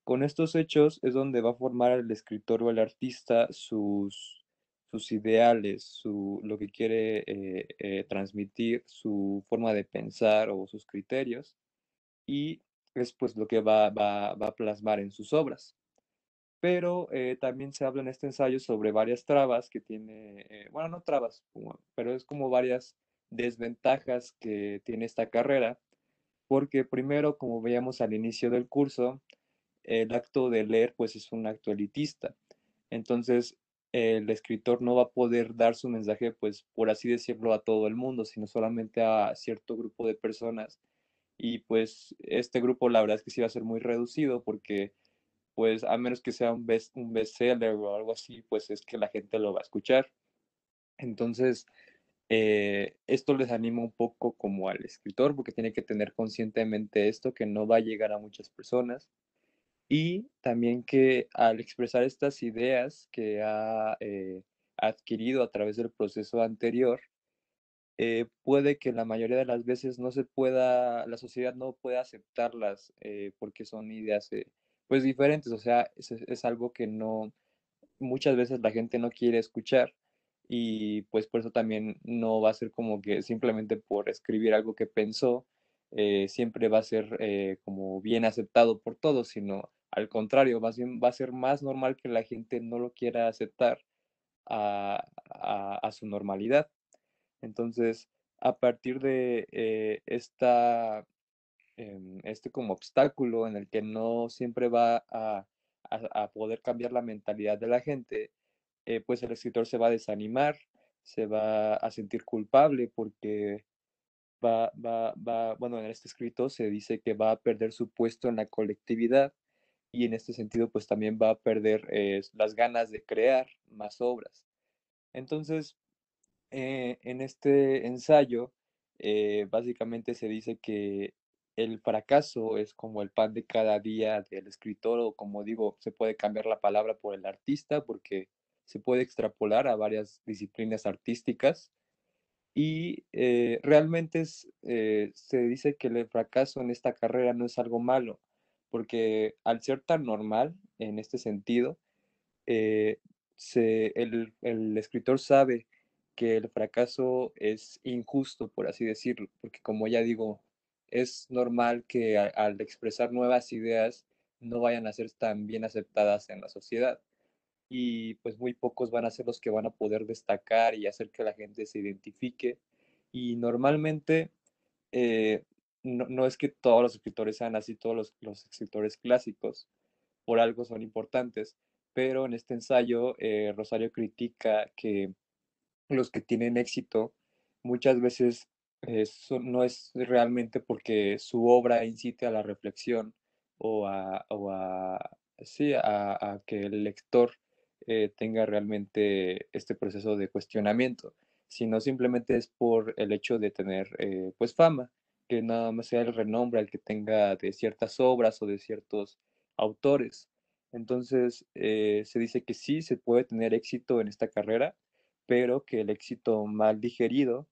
Con estos hechos es donde va a formar el escritor o el artista sus, sus ideales, lo que quiere eh, eh, transmitir, su forma de pensar o sus criterios y es pues lo que va, a plasmar en sus obras pero también se habla en este ensayo sobre varias trabas que tiene, bueno, no trabas, pero es como varias desventajas que tiene esta carrera, porque primero, como veíamos al inicio del curso, el acto de leer pues es un acto elitista. Entonces, el escritor no va a poder dar su mensaje, pues por así decirlo, a todo el mundo, sino solamente a cierto grupo de personas. Y pues este grupo la verdad es que sí va a ser muy reducido porque pues a menos que sea un best un bestseller o algo así, pues es que la gente lo va a escuchar. Entonces, eh, esto les anima un poco como al escritor, porque tiene que tener conscientemente esto, que no va a llegar a muchas personas, y también que al expresar estas ideas que ha eh, adquirido a través del proceso anterior, eh, puede que la mayoría de las veces no se pueda, la sociedad no pueda aceptarlas porque son ideas pues diferentes, o sea, es, es, algo que no, muchas veces la gente no quiere escuchar y pues por eso también no va a ser como que simplemente por escribir algo que pensó, eh, siempre va a ser eh, como bien aceptado por todos, sino al contrario, va a ser más normal que la gente no lo quiera aceptar a, su normalidad. Entonces, a partir de eh, esta, em, este como obstáculo en el que no siempre va a, a poder cambiar la mentalidad de la gente, eh, pues el escritor se va a desanimar, se va a sentir culpable porque va, va, va, bueno, en este escrito se dice que va a perder su puesto en la colectividad y en este sentido pues también va a perder eh, las ganas de crear más obras. Entonces, eh, en este ensayo básicamente se dice que el fracaso es como el pan de cada día del escritor o como digo, se puede cambiar la palabra por el artista porque se puede extrapolar a varias disciplinas artísticas y eh, realmente eh, se dice que el fracaso en esta carrera no es algo malo, porque al ser tan normal en este sentido, eh, el, escritor sabe que el fracaso es injusto, por así decirlo, porque como ya digo, es normal que al expresar nuevas ideas no vayan a ser tan bien aceptadas en la sociedad y pues muy pocos van a ser los que van a poder destacar y hacer que la gente se identifique. Y normalmente eh, no, no, es que todos los escritores sean así, todos los, los, escritores clásicos por algo son importantes, pero en este ensayo eh, Rosario critica que los que tienen éxito muchas veces eso eh, no es realmente porque su obra incite a la reflexión o a, o a sí, a que el lector eh, tenga realmente este proceso de cuestionamiento, sino simplemente es por el hecho de tener eh, pues fama, que nada más sea el renombre al que tenga de ciertas obras o de ciertos autores. Entonces eh, se dice que sí se puede tener éxito en esta carrera, pero que el éxito mal digerido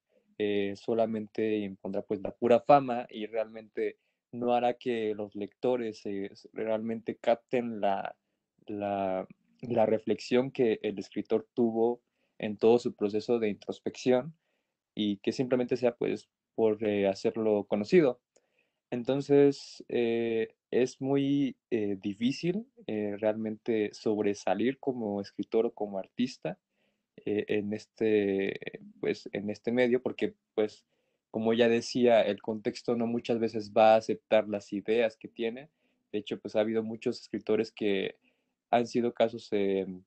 solamente impondrá pues la pura fama y realmente no hará que los lectores realmente capten la, la reflexión que el escritor tuvo en todo su proceso de introspección y que simplemente sea pues por eh, hacerlo conocido. Entonces eh, es muy eh, difícil realmente sobresalir como escritor o como artista en, este, pues, en este medio porque pues como ya decía, el contexto no muchas veces va a aceptar las ideas que tiene. De hecho, pues ha habido muchos escritores que han sido casos em,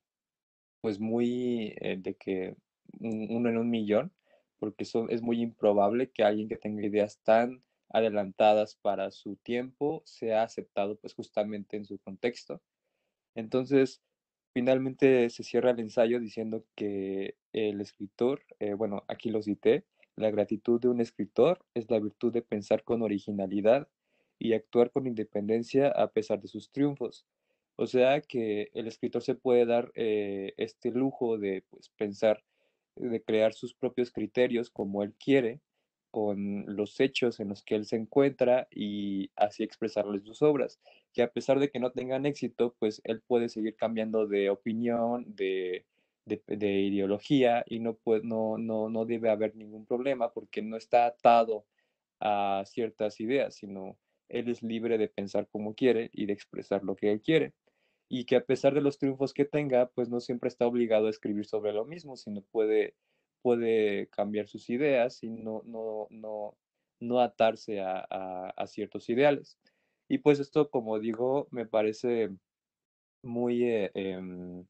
pues muy eh, de que uno en un millón, porque son es muy improbable que alguien que tenga ideas tan adelantadas para su tiempo sea aceptado pues justamente en su contexto. Entonces, finalmente se cierra el ensayo diciendo que el escritor, eh, bueno, aquí lo cité, la gratitud de un escritor es la virtud de pensar con originalidad y actuar con independencia a pesar de sus triunfos, o sea que el escritor se puede dar eh, este lujo de pues, pensar, de crear sus propios criterios como él quiere, con los hechos en los que él se encuentra y así expresarles sus obras. Que a pesar de que no tengan éxito, pues él puede seguir cambiando de opinión, de, ideología y no, no, no, no debe haber ningún problema porque no está atado a ciertas ideas, sino él es libre de pensar como quiere y de expresar lo que él quiere y que a pesar de los triunfos que tenga, pues no siempre está obligado a escribir sobre lo mismo, sino puede, puede cambiar sus ideas y no, no, no, atarse a, a, ciertos ideales. Y pues esto, como digo, me parece muy, eh, em,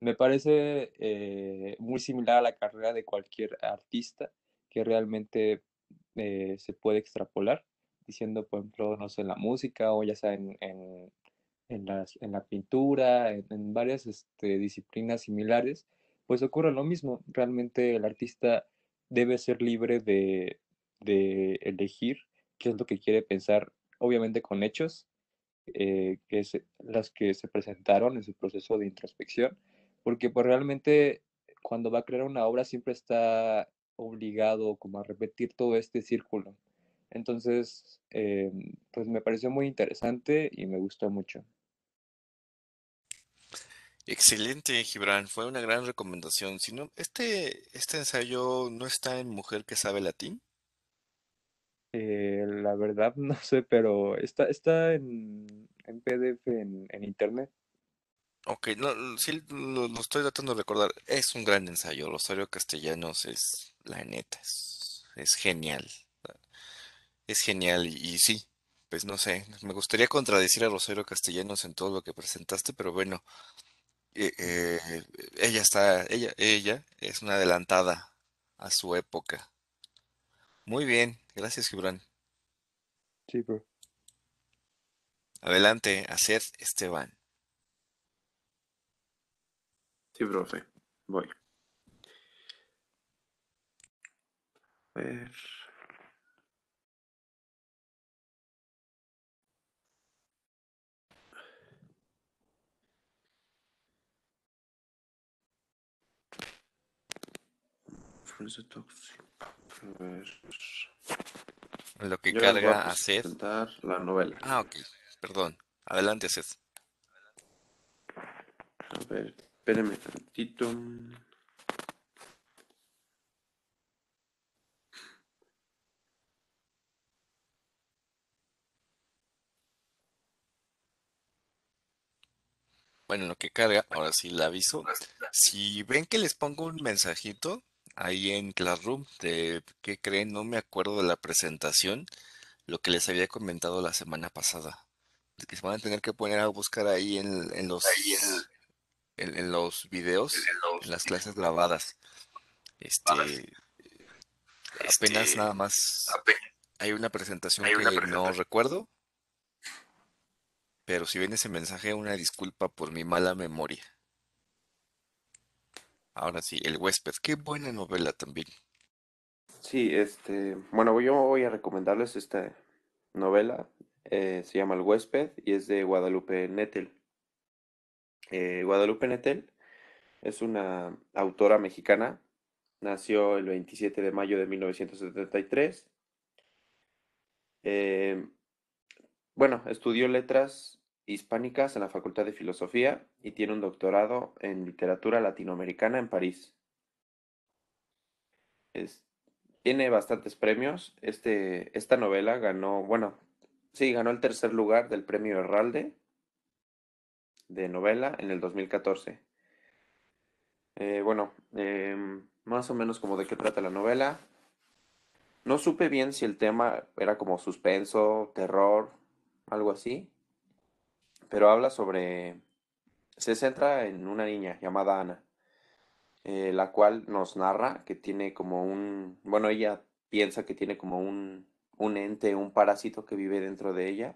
me parece eh, muy similar a la carrera de cualquier artista que realmente eh, se puede extrapolar, diciendo, por ejemplo, no sé, en la música o ya sea en en, la pintura, en, varias este, disciplinas similares, pues ocurre lo mismo. Realmente el artista debe ser libre de, elegir qué es lo que quiere pensar, obviamente con hechos, eh, que es las que se presentaron en su proceso de introspección, porque pues realmente cuando va a crear una obra siempre está obligado como a repetir todo este círculo. Entonces, em, pues me pareció muy interesante y me gustó mucho. Excelente, Gibran. Fue una gran recomendación. Si este, este ensayo no está en Mujer que sabe latín. Eh, la verdad (laughs) no sé, pero está, está en, PDF en, internet. Ok, no, sí lo, estoy tratando de recordar. Es un gran ensayo. Rosario Castellanos es la neta, es, genial. Es genial y sí, pues no sé, me gustaría contradecir a Rosario Castellanos en todo lo que presentaste, pero bueno, eh, eh, ella está, ella, ella es una adelantada a su época. Muy bien, gracias, Gibran. Sí, pero. Pues. Adelante, hacer Esteban. Sí, profe, voy. ver. Lo que carga a, la novela. Ah, ok. Perdón. Adelante, Seth. A ver, espérenme tantito. Bueno, lo que carga, ahora sí la aviso. Si ven que les pongo un mensajito, ahí en Classroom de qué creen, no me acuerdo de la presentación, lo que les había comentado la semana pasada, de que se van a tener que poner a buscar ahí en, los en, los videos, en las clases grabadas. Este, apenas este, nada más hay una presentación que no recuerdo. Pero si ven ese mensaje, una disculpa por mi mala memoria. Ahora sí, El huésped. Qué buena novela también. Sí, este, bueno, yo voy a recomendarles esta novela. Eh, se llama El huésped y es de Guadalupe Nettel. Eh, Guadalupe Nettel es una autora mexicana. Nació el 27 de mayo de 1973. Eh, bueno, estudió letras Hispánicas en la Facultad de Filosofía y tiene un doctorado en literatura latinoamericana en París. tiene bastantes premios. Este, esta novela ganó, bueno, sí, ganó el tercer lugar del premio Herralde de novela en el 2014. Eh, bueno, em, más o menos como de qué trata la novela. No supe bien si el tema era como suspenso, terror, algo así pero habla sobre... Se centra en una niña llamada Ana, eh, la cual nos narra que tiene como un... Bueno, ella piensa que tiene como un, un ente, un parásito que vive dentro de ella,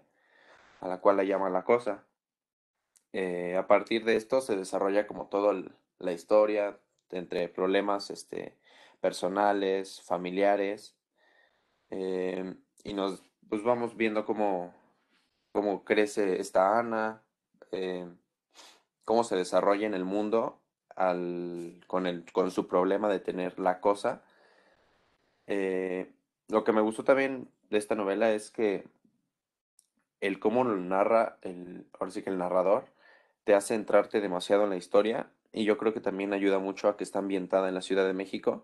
a la cual la llama la cosa. Eh, a partir de esto se desarrolla como toda la historia entre problemas este, personales, familiares, eh, y nos pues, vamos viendo como, cómo crece esta Ana, eh, cómo se desarrolla en el mundo con, su problema de tener la cosa. Eh, lo que me gustó también de esta novela es que el cómo lo narra, el, ahora sí que el narrador, te hace entrarte demasiado en la historia y yo creo que también ayuda mucho a que está ambientada en la Ciudad de México.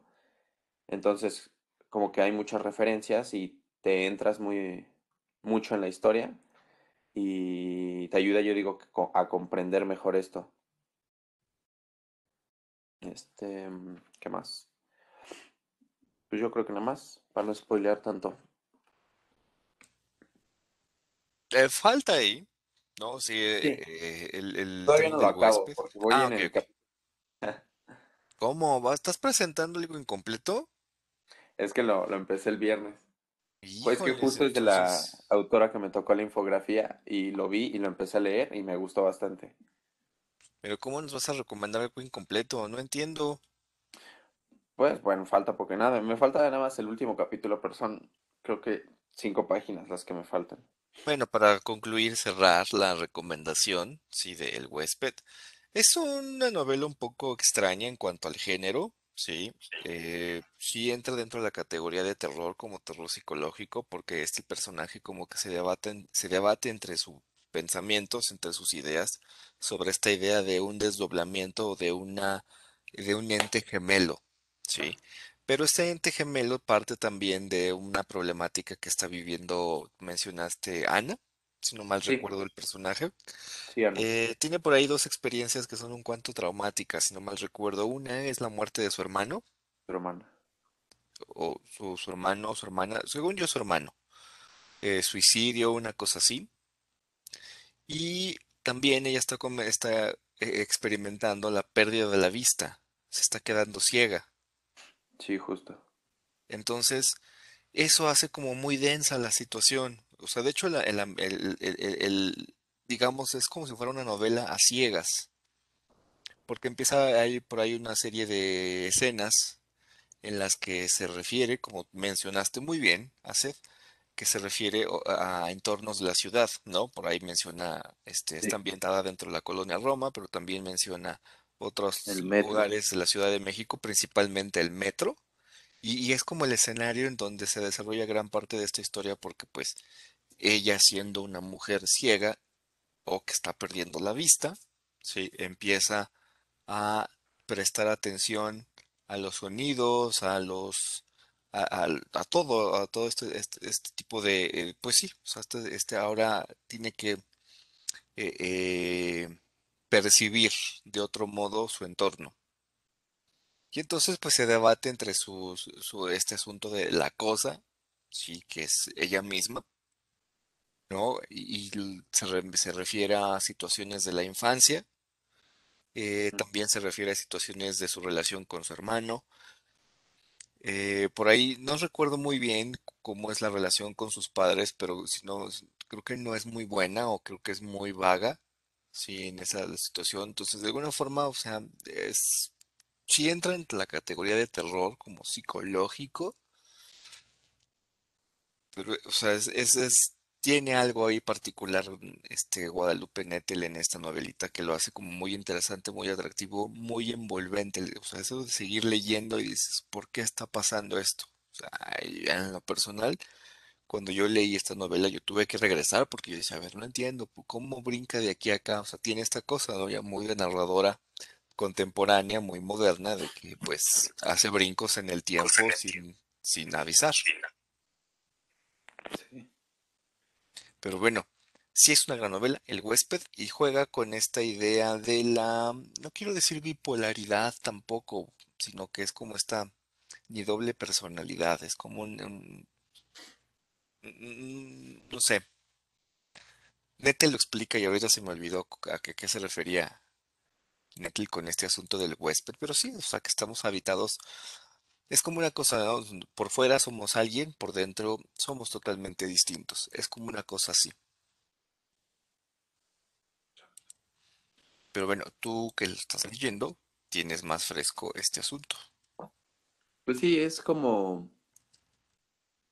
Entonces, como que hay muchas referencias y te entras muy mucho en la historia y te ayuda, yo digo, a comprender mejor esto. Este, mm, ¿qué más? Pues yo creo que nada más, para no spoilear tanto. Eh, falta ahí, ¿no? Sí, eh, el, el, Todavía voy ah, ¿Cómo? ¿Estás presentando algo incompleto? Es que lo, lo empecé el viernes pues que justo es de la autora que me tocó la infografía y lo vi y lo empecé a leer y me gustó bastante. Pero ¿cómo nos vas a recomendar algo incompleto? No entiendo. Pues bueno, falta porque nada. Me falta nada más el último capítulo, pero son creo que cinco páginas las que me faltan. Bueno, para concluir, cerrar la recomendación, sí, de El huésped. Es una novela un poco extraña en cuanto al género, Sí, eh, sí entra dentro de la categoría de terror como terror psicológico, porque este personaje como que se debate, se debate entre sus pensamientos, entre sus ideas, sobre esta idea de un desdoblamiento de una de un ente gemelo, sí. Pero este ente gemelo parte también de una problemática que está viviendo, mencionaste Ana, si no mal recuerdo el personaje. Eh, tiene por ahí dos experiencias que son un cuanto traumáticas, si no mal recuerdo. Una es la muerte de su hermano. Su hermano. O su, hermano o su hermana, según yo su hermano. Eh, suicidio, una cosa así. Y también ella está, está eh, experimentando la pérdida de la vista. Se está quedando ciega. Sí, justo. Entonces, eso hace como muy densa la situación o sea, de hecho, el, digamos, es como si fuera una novela a ciegas. Porque empieza ahí por ahí una serie de escenas en las que se refiere, como mencionaste muy bien, Seth, que se refiere a, entornos de la ciudad, ¿no? Por ahí menciona, este, está ambientada dentro de la colonia Roma, pero también menciona otros lugares de la Ciudad de México, principalmente el metro. y, es como el escenario en donde se desarrolla gran parte de esta historia, porque pues ella siendo una mujer ciega o que está perdiendo la vista, empieza a prestar atención a los sonidos, a los a, todo, a todo este, este, este tipo de, eh, pues sí, este, este, ahora tiene que eh, eh, percibir de otro modo su entorno. Y entonces pues se debate entre su, este asunto de la cosa, sí, que es ella misma, y, se, refiere a situaciones de la infancia, eh, también se refiere a situaciones de su relación con su hermano. Eh, por ahí no recuerdo muy bien cómo es la relación con sus padres, pero si no, creo que no es muy buena o creo que es muy vaga, si en esa situación. Entonces, de alguna forma, o sea, es, sí entra en la categoría de terror como psicológico, pero, o sea, es tiene algo ahí particular este Guadalupe Nettel en esta novelita que lo hace como muy interesante, muy atractivo, muy envolvente. O sea, eso de seguir leyendo y dices, ¿por qué está pasando esto? O sea, en lo personal, cuando yo leí esta novela, yo tuve que regresar porque yo decía, a ver, no entiendo, ¿cómo brinca de aquí a acá? O sea, tiene esta cosa, muy de narradora contemporánea, muy moderna, de que pues hace brincos en el tiempo sin, sin avisar. Sí. Pero bueno, sí es una gran novela, El huésped, y juega con esta idea de la, no quiero decir bipolaridad tampoco, sino que es como esta, ni doble personalidad, es como un, no sé. Nettel lo explica y ahorita se me olvidó a qué, se refería Nettel con este asunto del huésped, pero sí, o sea que estamos habitados es como una cosa, por fuera somos alguien, por dentro somos totalmente distintos. Es como una cosa así. Pero bueno, tú que lo estás leyendo, tienes más fresco este asunto. Pues sí, es como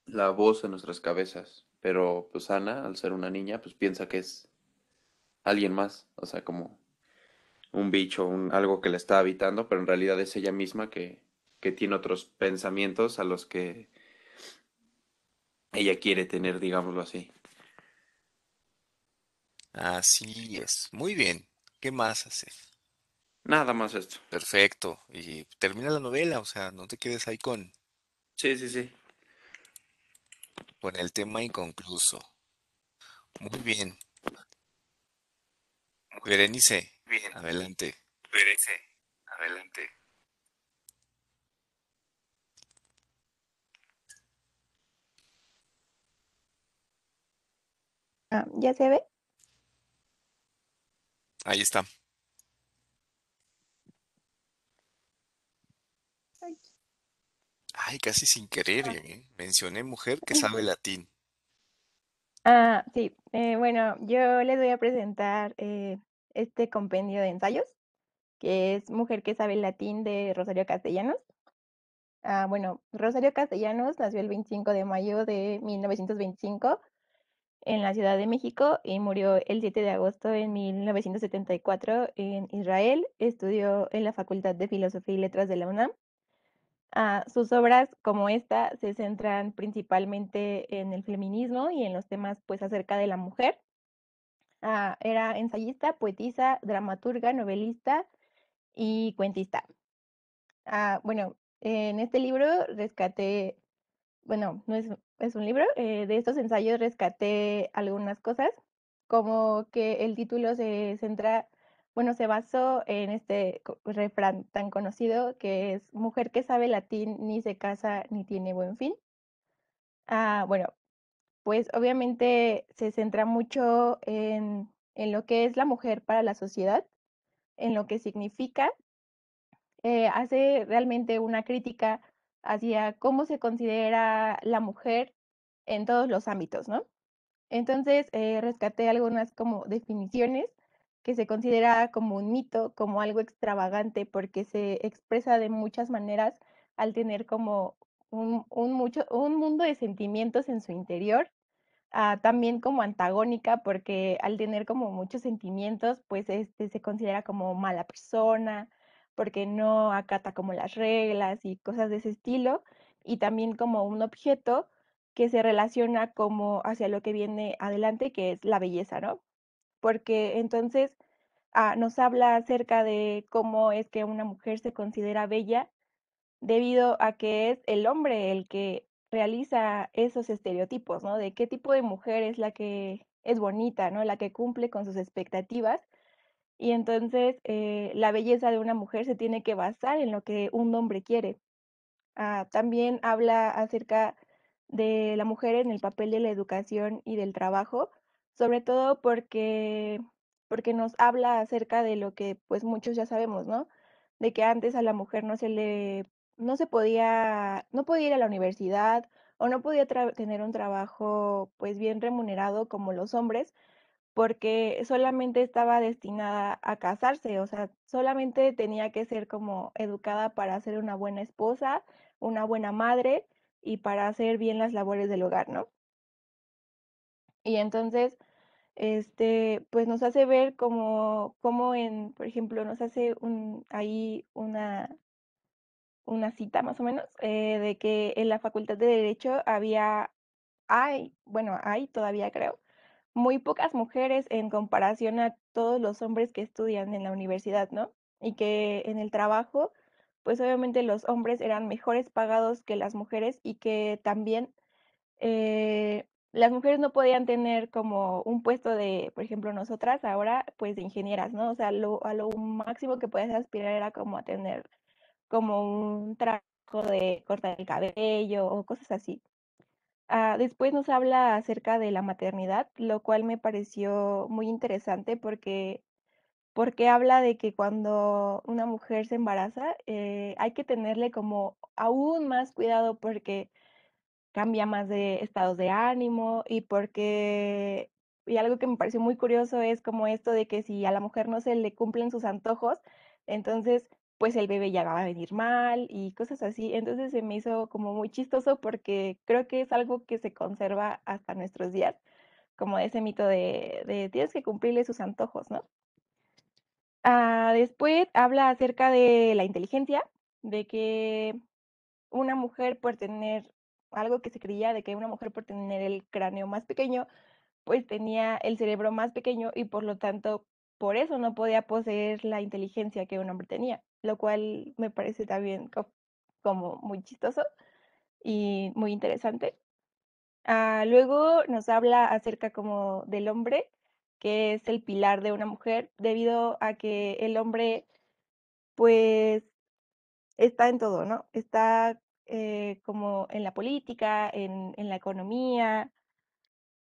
la voz en nuestras cabezas, pero pues Ana, al ser una niña, pues piensa que es alguien más, o sea, como un bicho, un, algo que la está habitando, pero en realidad es ella misma que, que tiene otros pensamientos a los que ella quiere tener, digámoslo así. Así es. Muy bien. ¿Qué más haces? Nada más esto. Perfecto. Y termina la novela, o sea, no te quedes ahí con. Sí, sí, sí. Con el tema inconcluso. Muy bien. Berenice, bien. adelante. Berenice, adelante. Ah, ¿ya se ve? Ahí está. Ay, casi sin querer, ¿eh? mencioné mujer que sabe latín. Ah, sí. Eh, bueno, yo les voy a presentar eh, este compendio de ensayos, que es Mujer que sabe latín de Rosario Castellanos. Ah, bueno, Rosario Castellanos nació el 25 de mayo de 1925 en la Ciudad de México y murió el 7 de agosto de 1974 en Israel. Estudió en la Facultad de Filosofía y Letras de la UNAM. Ah, sus obras, como esta, se centran principalmente en el feminismo y en los temas pues, acerca de la mujer. Ah, era ensayista, poetisa, dramaturga, novelista y cuentista. Ah, bueno, en este libro rescaté bueno, no es, es un libro, eh, de estos ensayos rescaté algunas cosas, como que el título se centra, bueno, se basó en este refrán tan conocido que es mujer que sabe latín ni se casa ni tiene buen fin. Ah, bueno, pues obviamente se centra mucho en, en lo que es la mujer para la sociedad, en lo que significa, eh, hace realmente una crítica hacia cómo se considera la mujer en todos los ámbitos, ¿no? Entonces, eh, rescaté algunas como definiciones que se considera como un mito, como algo extravagante, porque se expresa de muchas maneras al tener como un, mucho, un mundo de sentimientos en su interior, ah, también como antagónica, porque al tener como muchos sentimientos, pues este, se considera como mala persona, porque no acata como las reglas y cosas de ese estilo, y también como un objeto que se relaciona como hacia lo que viene adelante, que es la belleza, ¿no? Porque entonces ah, nos habla acerca de cómo es que una mujer se considera bella debido a que es el hombre el que realiza esos estereotipos, ¿no? De qué tipo de mujer es la que es bonita, ¿no? La que cumple con sus expectativas y entonces eh, la belleza de una mujer se tiene que basar en lo que un hombre quiere. Ah, también habla acerca de la mujer en el papel de la educación y del trabajo, sobre todo porque, porque nos habla acerca de lo que pues muchos ya sabemos, ¿no? De que antes a la mujer no se le, no se podía, no podía ir a la universidad o no podía tener un trabajo pues bien remunerado como los hombres, porque solamente estaba destinada a casarse, o sea, solamente tenía que ser como educada para ser una buena esposa, una buena madre y para hacer bien las labores del hogar, ¿no? Y entonces, este, pues nos hace ver como, como en, por ejemplo, nos hace un, ahí una, una cita más o menos, eh, de que en la Facultad de Derecho había, hay, bueno, hay todavía creo, muy pocas mujeres en comparación a todos los hombres que estudian en la universidad, ¿no? Y que en el trabajo, pues obviamente los hombres eran mejores pagados que las mujeres y que también eh, las mujeres no podían tener como un puesto de, por ejemplo, nosotras ahora, pues de ingenieras, ¿no? O sea, lo, a lo máximo que podías aspirar era como a tener como un trabajo de cortar el cabello o cosas así. Ah, después nos habla acerca de la maternidad, lo cual me pareció muy interesante porque, porque habla de que cuando una mujer se embaraza eh, hay que tenerle como aún más cuidado porque cambia más de estados de ánimo y porque, y algo que me pareció muy curioso es como esto de que si a la mujer no se le cumplen sus antojos, entonces pues el bebé ya va a venir mal y cosas así. Entonces se me hizo como muy chistoso porque creo que es algo que se conserva hasta nuestros días, como ese mito de, tienes que cumplirle sus antojos, ¿no? Ah, después habla acerca de la inteligencia, de que una mujer por tener algo que se creía de que una mujer por tener el cráneo más pequeño, pues tenía el cerebro más pequeño y por lo tanto por eso no podía poseer la inteligencia que un hombre tenía lo cual me parece también como muy chistoso y muy interesante. Ah, luego nos habla acerca como del hombre, que es el pilar de una mujer, debido a que el hombre, pues, está en todo, ¿no? Está eh, como en la política, en, en la economía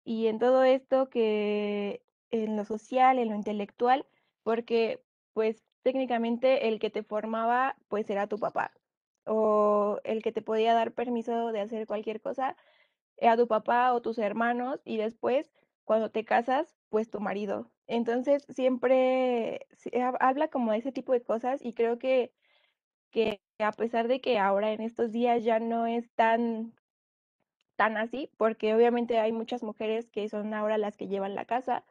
y en todo esto que en lo social, en lo intelectual, porque pues técnicamente el que te formaba pues era tu papá o el que te podía dar permiso de hacer cualquier cosa era tu papá o tus hermanos y después cuando te casas pues tu marido. Entonces siempre se habla como de ese tipo de cosas y creo que, que a pesar de que ahora en estos días ya no es tan, tan así, porque obviamente hay muchas mujeres que son ahora las que llevan la casa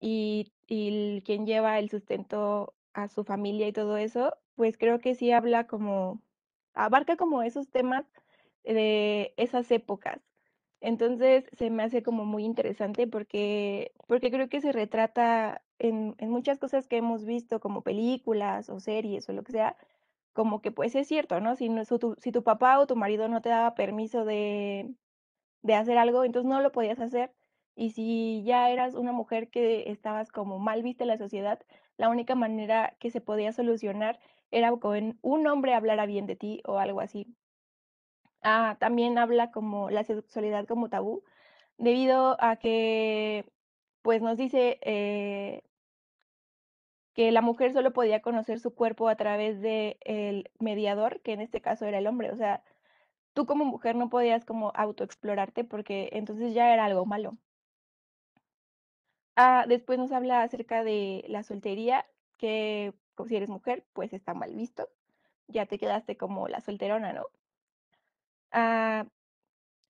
y, y quien lleva el sustento a su familia y todo eso, pues creo que sí habla como, abarca como esos temas de esas épocas. Entonces se me hace como muy interesante porque, porque creo que se retrata en, muchas cosas que hemos visto como películas o series o lo que sea, como que pues es cierto, ¿no? Si, tu, si tu papá o tu marido no te daba permiso de, de hacer algo, entonces no lo podías hacer. Y si ya eras una mujer que estabas como mal vista en la sociedad, la única manera que se podía solucionar era con un hombre hablara bien de ti o algo así. Ah, también habla como la sexualidad como tabú, debido a que, pues nos dice eh que la mujer solo podía conocer su cuerpo a través del mediador, que en este caso era el hombre. O sea, tú como mujer no podías como autoexplorarte porque entonces ya era algo malo. Ah, después nos habla acerca de la soltería, que pues, si eres mujer, pues está mal visto. Ya te quedaste como la solterona, ¿no? Ah,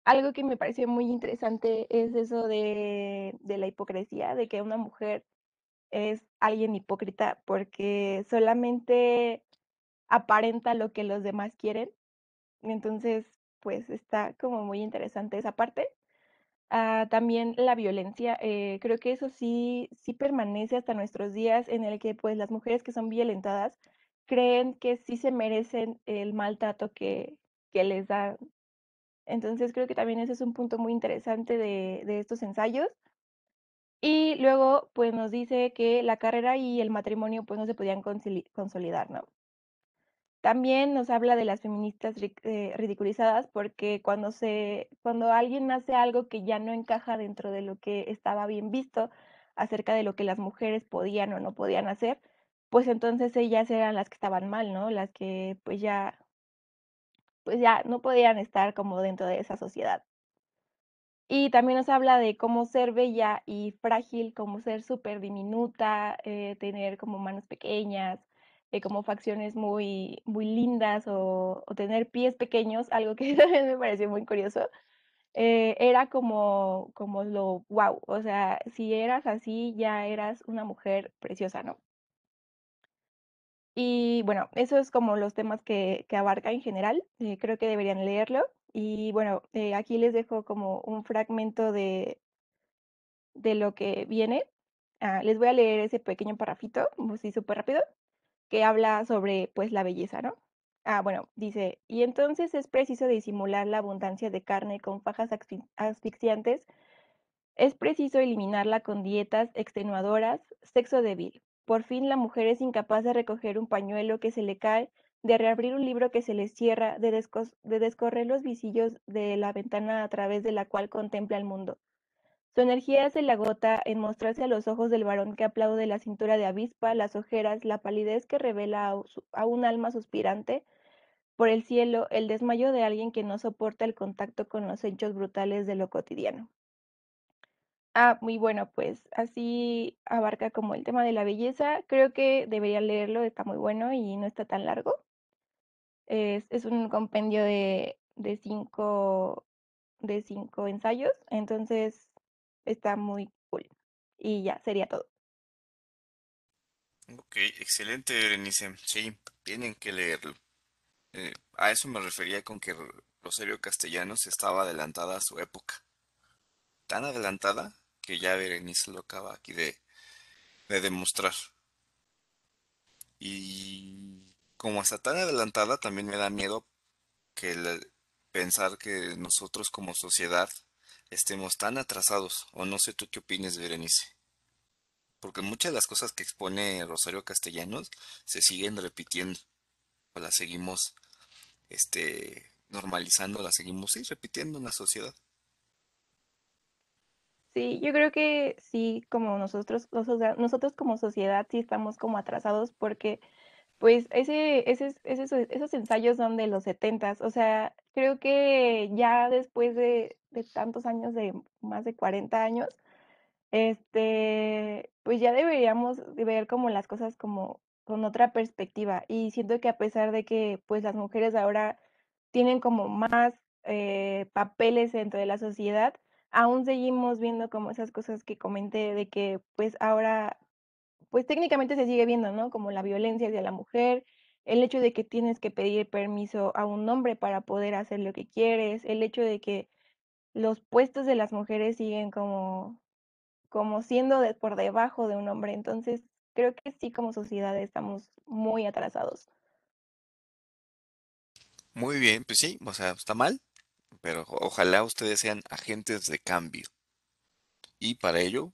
algo que me pareció muy interesante es eso de, de la hipocresía, de que una mujer es alguien hipócrita porque solamente aparenta lo que los demás quieren. Entonces, pues está como muy interesante esa parte. Ah, también la violencia. Eh, creo que eso sí, sí permanece hasta nuestros días en el que pues las mujeres que son violentadas creen que sí se merecen el maltrato que, que les dan. Entonces creo que también ese es un punto muy interesante de, de estos ensayos. Y luego, pues nos dice que la carrera y el matrimonio pues no se podían consolidar, ¿no? También nos habla de las feministas eh, ridiculizadas porque cuando, se, cuando alguien hace algo que ya no encaja dentro de lo que estaba bien visto acerca de lo que las mujeres podían o no podían hacer, pues entonces ellas eran las que estaban mal, ¿no? Las que pues ya, pues ya no podían estar como dentro de esa sociedad. Y también nos habla de cómo ser bella y frágil, cómo ser súper diminuta, eh, tener como manos pequeñas, eh, como facciones muy, muy lindas o, tener pies pequeños, algo que (laughs) también me pareció muy curioso, eh, era como, como lo wow, o sea, si eras así ya eras una mujer preciosa, ¿no? Y bueno, eso es como los temas que, abarca en general, eh, creo que deberían leerlo. Y bueno, aquí les dejo como un fragmento de, de lo que viene. Ah, les voy a leer ese pequeño parrafito, sí súper rápido que habla sobre pues la belleza, ¿no? Ah, bueno, dice, y entonces es preciso disimular la abundancia de carne con fajas asfixiantes, es preciso eliminarla con dietas extenuadoras, sexo débil. Por fin la mujer es incapaz de recoger un pañuelo que se le cae, de reabrir un libro que se le cierra, de, de descorrer los visillos de la ventana a través de la cual contempla el mundo. Su energía se la gota en mostrarse a los ojos del varón que aplaude la cintura de avispa, las ojeras, la palidez que revela a un alma suspirante por el cielo, el desmayo de alguien que no soporta el contacto con los hechos brutales de lo cotidiano. Ah, muy bueno, pues así abarca como el tema de la belleza. Creo que debería leerlo, está muy bueno y no está tan largo. Es, es un compendio de, de, de cinco ensayos, entonces Está muy cool. Y ya, sería todo. Ok, excelente, Berenice. Sí, tienen que leerlo. Eh, a eso me refería con que Rosario Castellanos estaba adelantada a su época. Tan adelantada que ya Berenice lo acaba aquí de, de demostrar. Y como está tan adelantada, también me da miedo que pensar que nosotros como sociedad estemos tan atrasados, o no sé tú qué opines, Berenice. Porque muchas de las cosas que expone Rosario Castellanos se siguen repitiendo, o las seguimos este, normalizando, las seguimos sí, repitiendo en la sociedad. Sí, yo creo que sí, como nosotros, nosotros como sociedad sí estamos como atrasados porque pues ese, ese, esos ensayos son de los setentas, o sea, creo que ya después de, de tantos años, de más de 40 años, este, pues ya deberíamos ver como las cosas como con otra perspectiva. Y siento que a pesar de que pues las mujeres ahora tienen como más eh, papeles dentro de la sociedad, aún seguimos viendo como esas cosas que comenté de que pues ahora pues técnicamente se sigue viendo, ¿no? Como la violencia hacia la mujer, el hecho de que tienes que pedir permiso a un hombre para poder hacer lo que quieres, el hecho de que los puestos de las mujeres siguen como, como siendo por debajo de un hombre. Entonces, creo que sí como sociedad estamos muy atrasados. Muy bien, pues sí, o sea, está mal, pero ojalá ustedes sean agentes de cambio. Y para ello,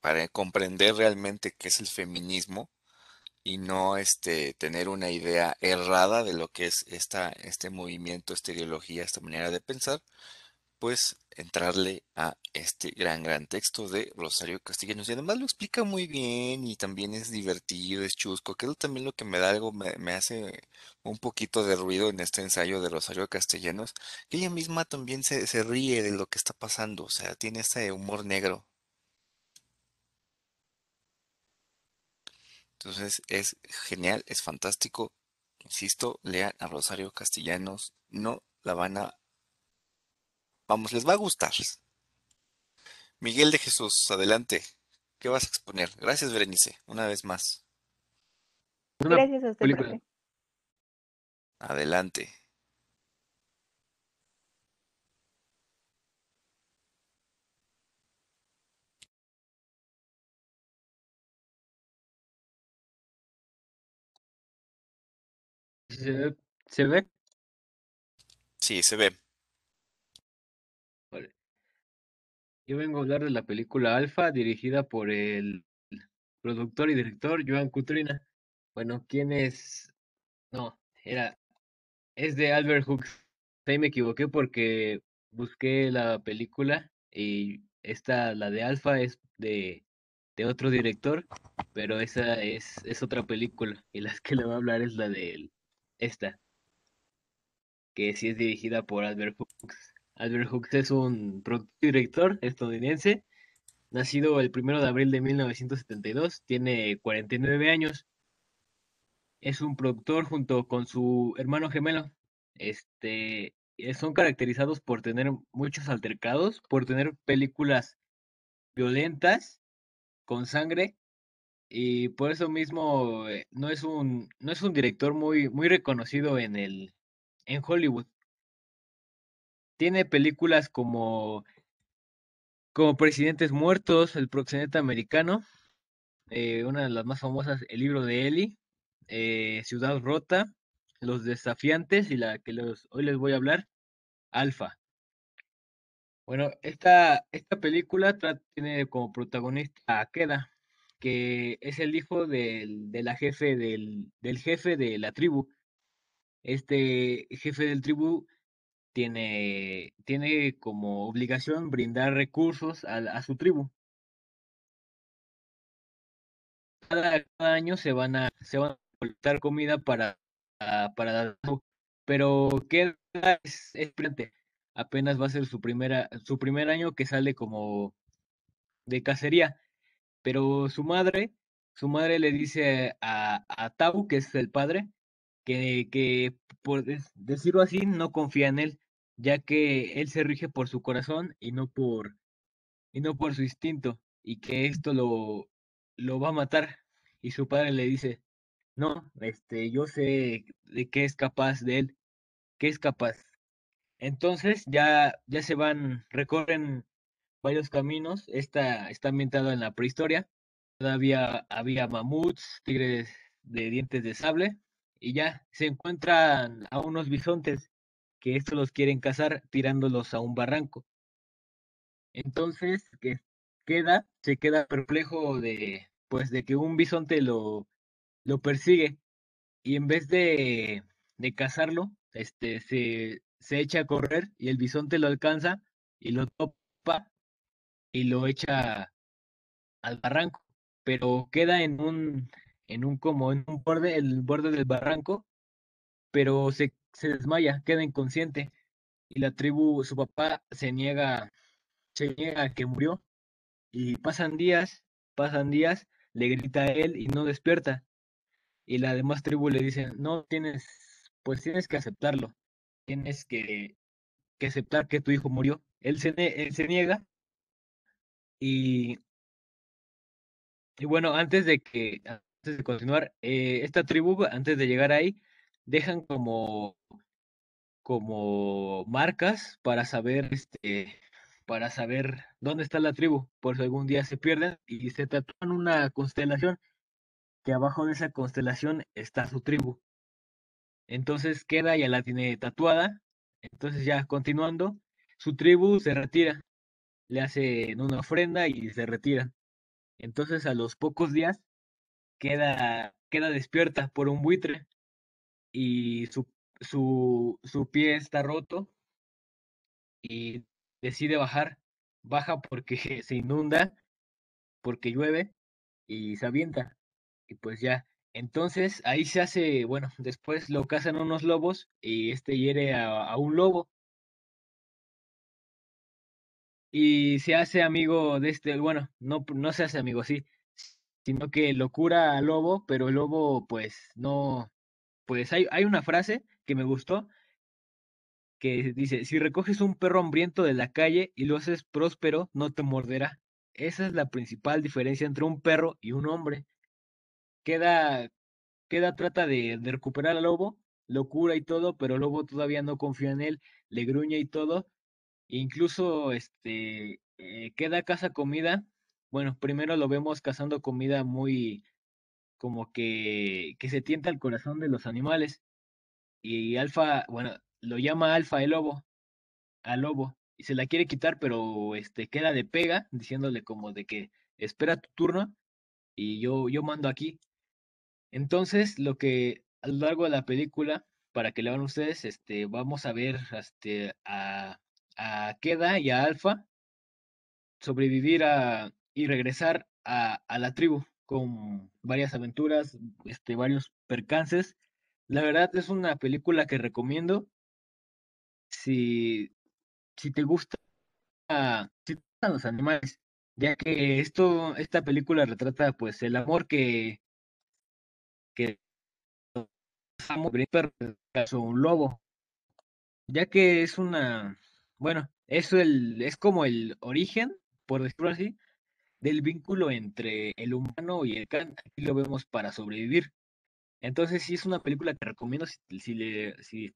para comprender realmente qué es el feminismo y no este, tener una idea errada de lo que es esta, este movimiento, esta ideología, esta manera de pensar, pues entrarle a este gran, gran texto de Rosario Castellanos. Y además lo explica muy bien y también es divertido, es chusco, que también lo que me da algo, me, hace un poquito de ruido en este ensayo de Rosario Castellanos, que ella misma también se, se ríe de lo que está pasando, o sea, tiene ese humor negro. Entonces es genial, es fantástico. Insisto, lean a Rosario Castellanos, no la van a Vamos, les va a gustar. Miguel de Jesús, adelante. ¿Qué vas a exponer? Gracias, Berenice, una vez más. Gracias a usted, Adelante. ¿Se ve? Sí, se ve. Yo vengo a hablar de la película Alfa, dirigida por el productor y director Joan Cutrina. Bueno, ¿quién es? No, era. Es de Albert Hooks. Ahí me equivoqué porque busqué la película y esta, la de Alfa, es de, otro director, pero esa es, otra película y la que le voy a hablar es la de él, esta, que sí es dirigida por Albert Hooks. Albert Hooks es un productor director estadounidense, nacido el primero de abril de 1972, tiene 49 años, es un productor junto con su hermano gemelo. Este, eh, son caracterizados por tener muchos altercados, por tener películas violentas, con sangre, y por eso mismo eh, no es un, no es un director muy, muy reconocido en, el, en Hollywood tiene películas como, como Presidentes Muertos, El Proxeneta Americano, eh, una de las más famosas, El Libro de Eli, eh, Ciudad Rota, Los Desafiantes y la que hoy les voy a hablar, Alfa. Bueno, esta, esta película tiene como protagonista a Queda, que es el hijo del, de la jefe del, del, jefe de la tribu. Este jefe del tribu tiene, tiene como obligación brindar recursos a, a su tribu. Cada, año se van a se van a comida para, ah, para dar, pero qué es, frente apenas va a ser su primera su primer año que sale como de cacería pero su madre su madre le dice a, a Tau que es el padre que, que por decirlo así no confía en él ya que él se rige por su corazón y no por, y no por su instinto, y que esto lo, lo va a matar. Y su padre le dice, no, este, yo sé de qué es capaz de él, qué es capaz. Entonces ya, ya se van, recorren varios caminos. Esta está ambientado en la prehistoria. Todavía había mamuts, tigres de dientes de sable, y ya se encuentran a unos bisontes que estos los quieren cazar tirándolos a un barranco. Entonces, que queda, se queda perplejo de, pues, de que un bisonte lo, lo persigue y en vez de, cazarlo, este, se, echa a correr y el bisonte lo alcanza y lo topa y lo echa al barranco, pero queda en un, en un como en un borde, el borde del barranco, pero se se desmaya, queda inconsciente y la tribu, su papá se niega, se niega que murió y pasan días, pasan días, le grita a él y no despierta y la demás tribu le dice, no tienes, pues tienes que aceptarlo, tienes que, que aceptar que tu hijo murió. Él se, él se niega y, y bueno, antes de que, antes de continuar, eh, esta tribu, antes de llegar ahí, dejan como, como marcas para saber este para saber dónde está la tribu, por si algún día se pierden y se tatúan una constelación que abajo de esa constelación está su tribu. Entonces queda, ya la tiene tatuada. Entonces ya continuando, su tribu se retira. Le hacen una ofrenda y se retira. Entonces a los pocos días queda, queda despierta por un buitre y su, su, su pie está roto y decide bajar. Baja porque (laughs) se inunda, porque llueve y se avienta. Y pues ya. Entonces ahí se hace, bueno, después lo cazan unos lobos y este hiere a, a un lobo. Y se hace amigo de este, bueno, no, no se hace amigo, así, sino que lo cura al lobo, pero el lobo pues no, pues hay, hay una frase que me gustó que dice, si recoges un perro hambriento de la calle y lo haces próspero, no te morderá. Esa es la principal diferencia entre un perro y un hombre. Queda, queda trata de, recuperar al lobo, locura y todo, pero el lobo todavía no confía en él, le gruña y todo. E incluso este eh, queda caza comida. Bueno, primero lo vemos cazando comida muy, como que, se tienta el corazón de los animales. Y Alfa, bueno, lo llama Alfa el lobo, al lobo, y se la quiere quitar, pero este queda de pega, diciéndole como de que espera tu turno y yo, yo mando aquí. Entonces, lo que a lo largo de la película, para que le vean ustedes, este, vamos a ver este, a, a Queda y a Alfa sobrevivir a, y regresar a la tribu con varias aventuras, este, varios percances. La verdad es una película que recomiendo. Si, si te gusta, si gustan los animales, ya que esto, esta película retrata pues el amor que, que un lobo, ya que es una, bueno, es el, es como el origen, por decirlo así, del vínculo entre el humano y el can. Aquí lo vemos para sobrevivir. Entonces sí es una película que recomiendo si, le, si,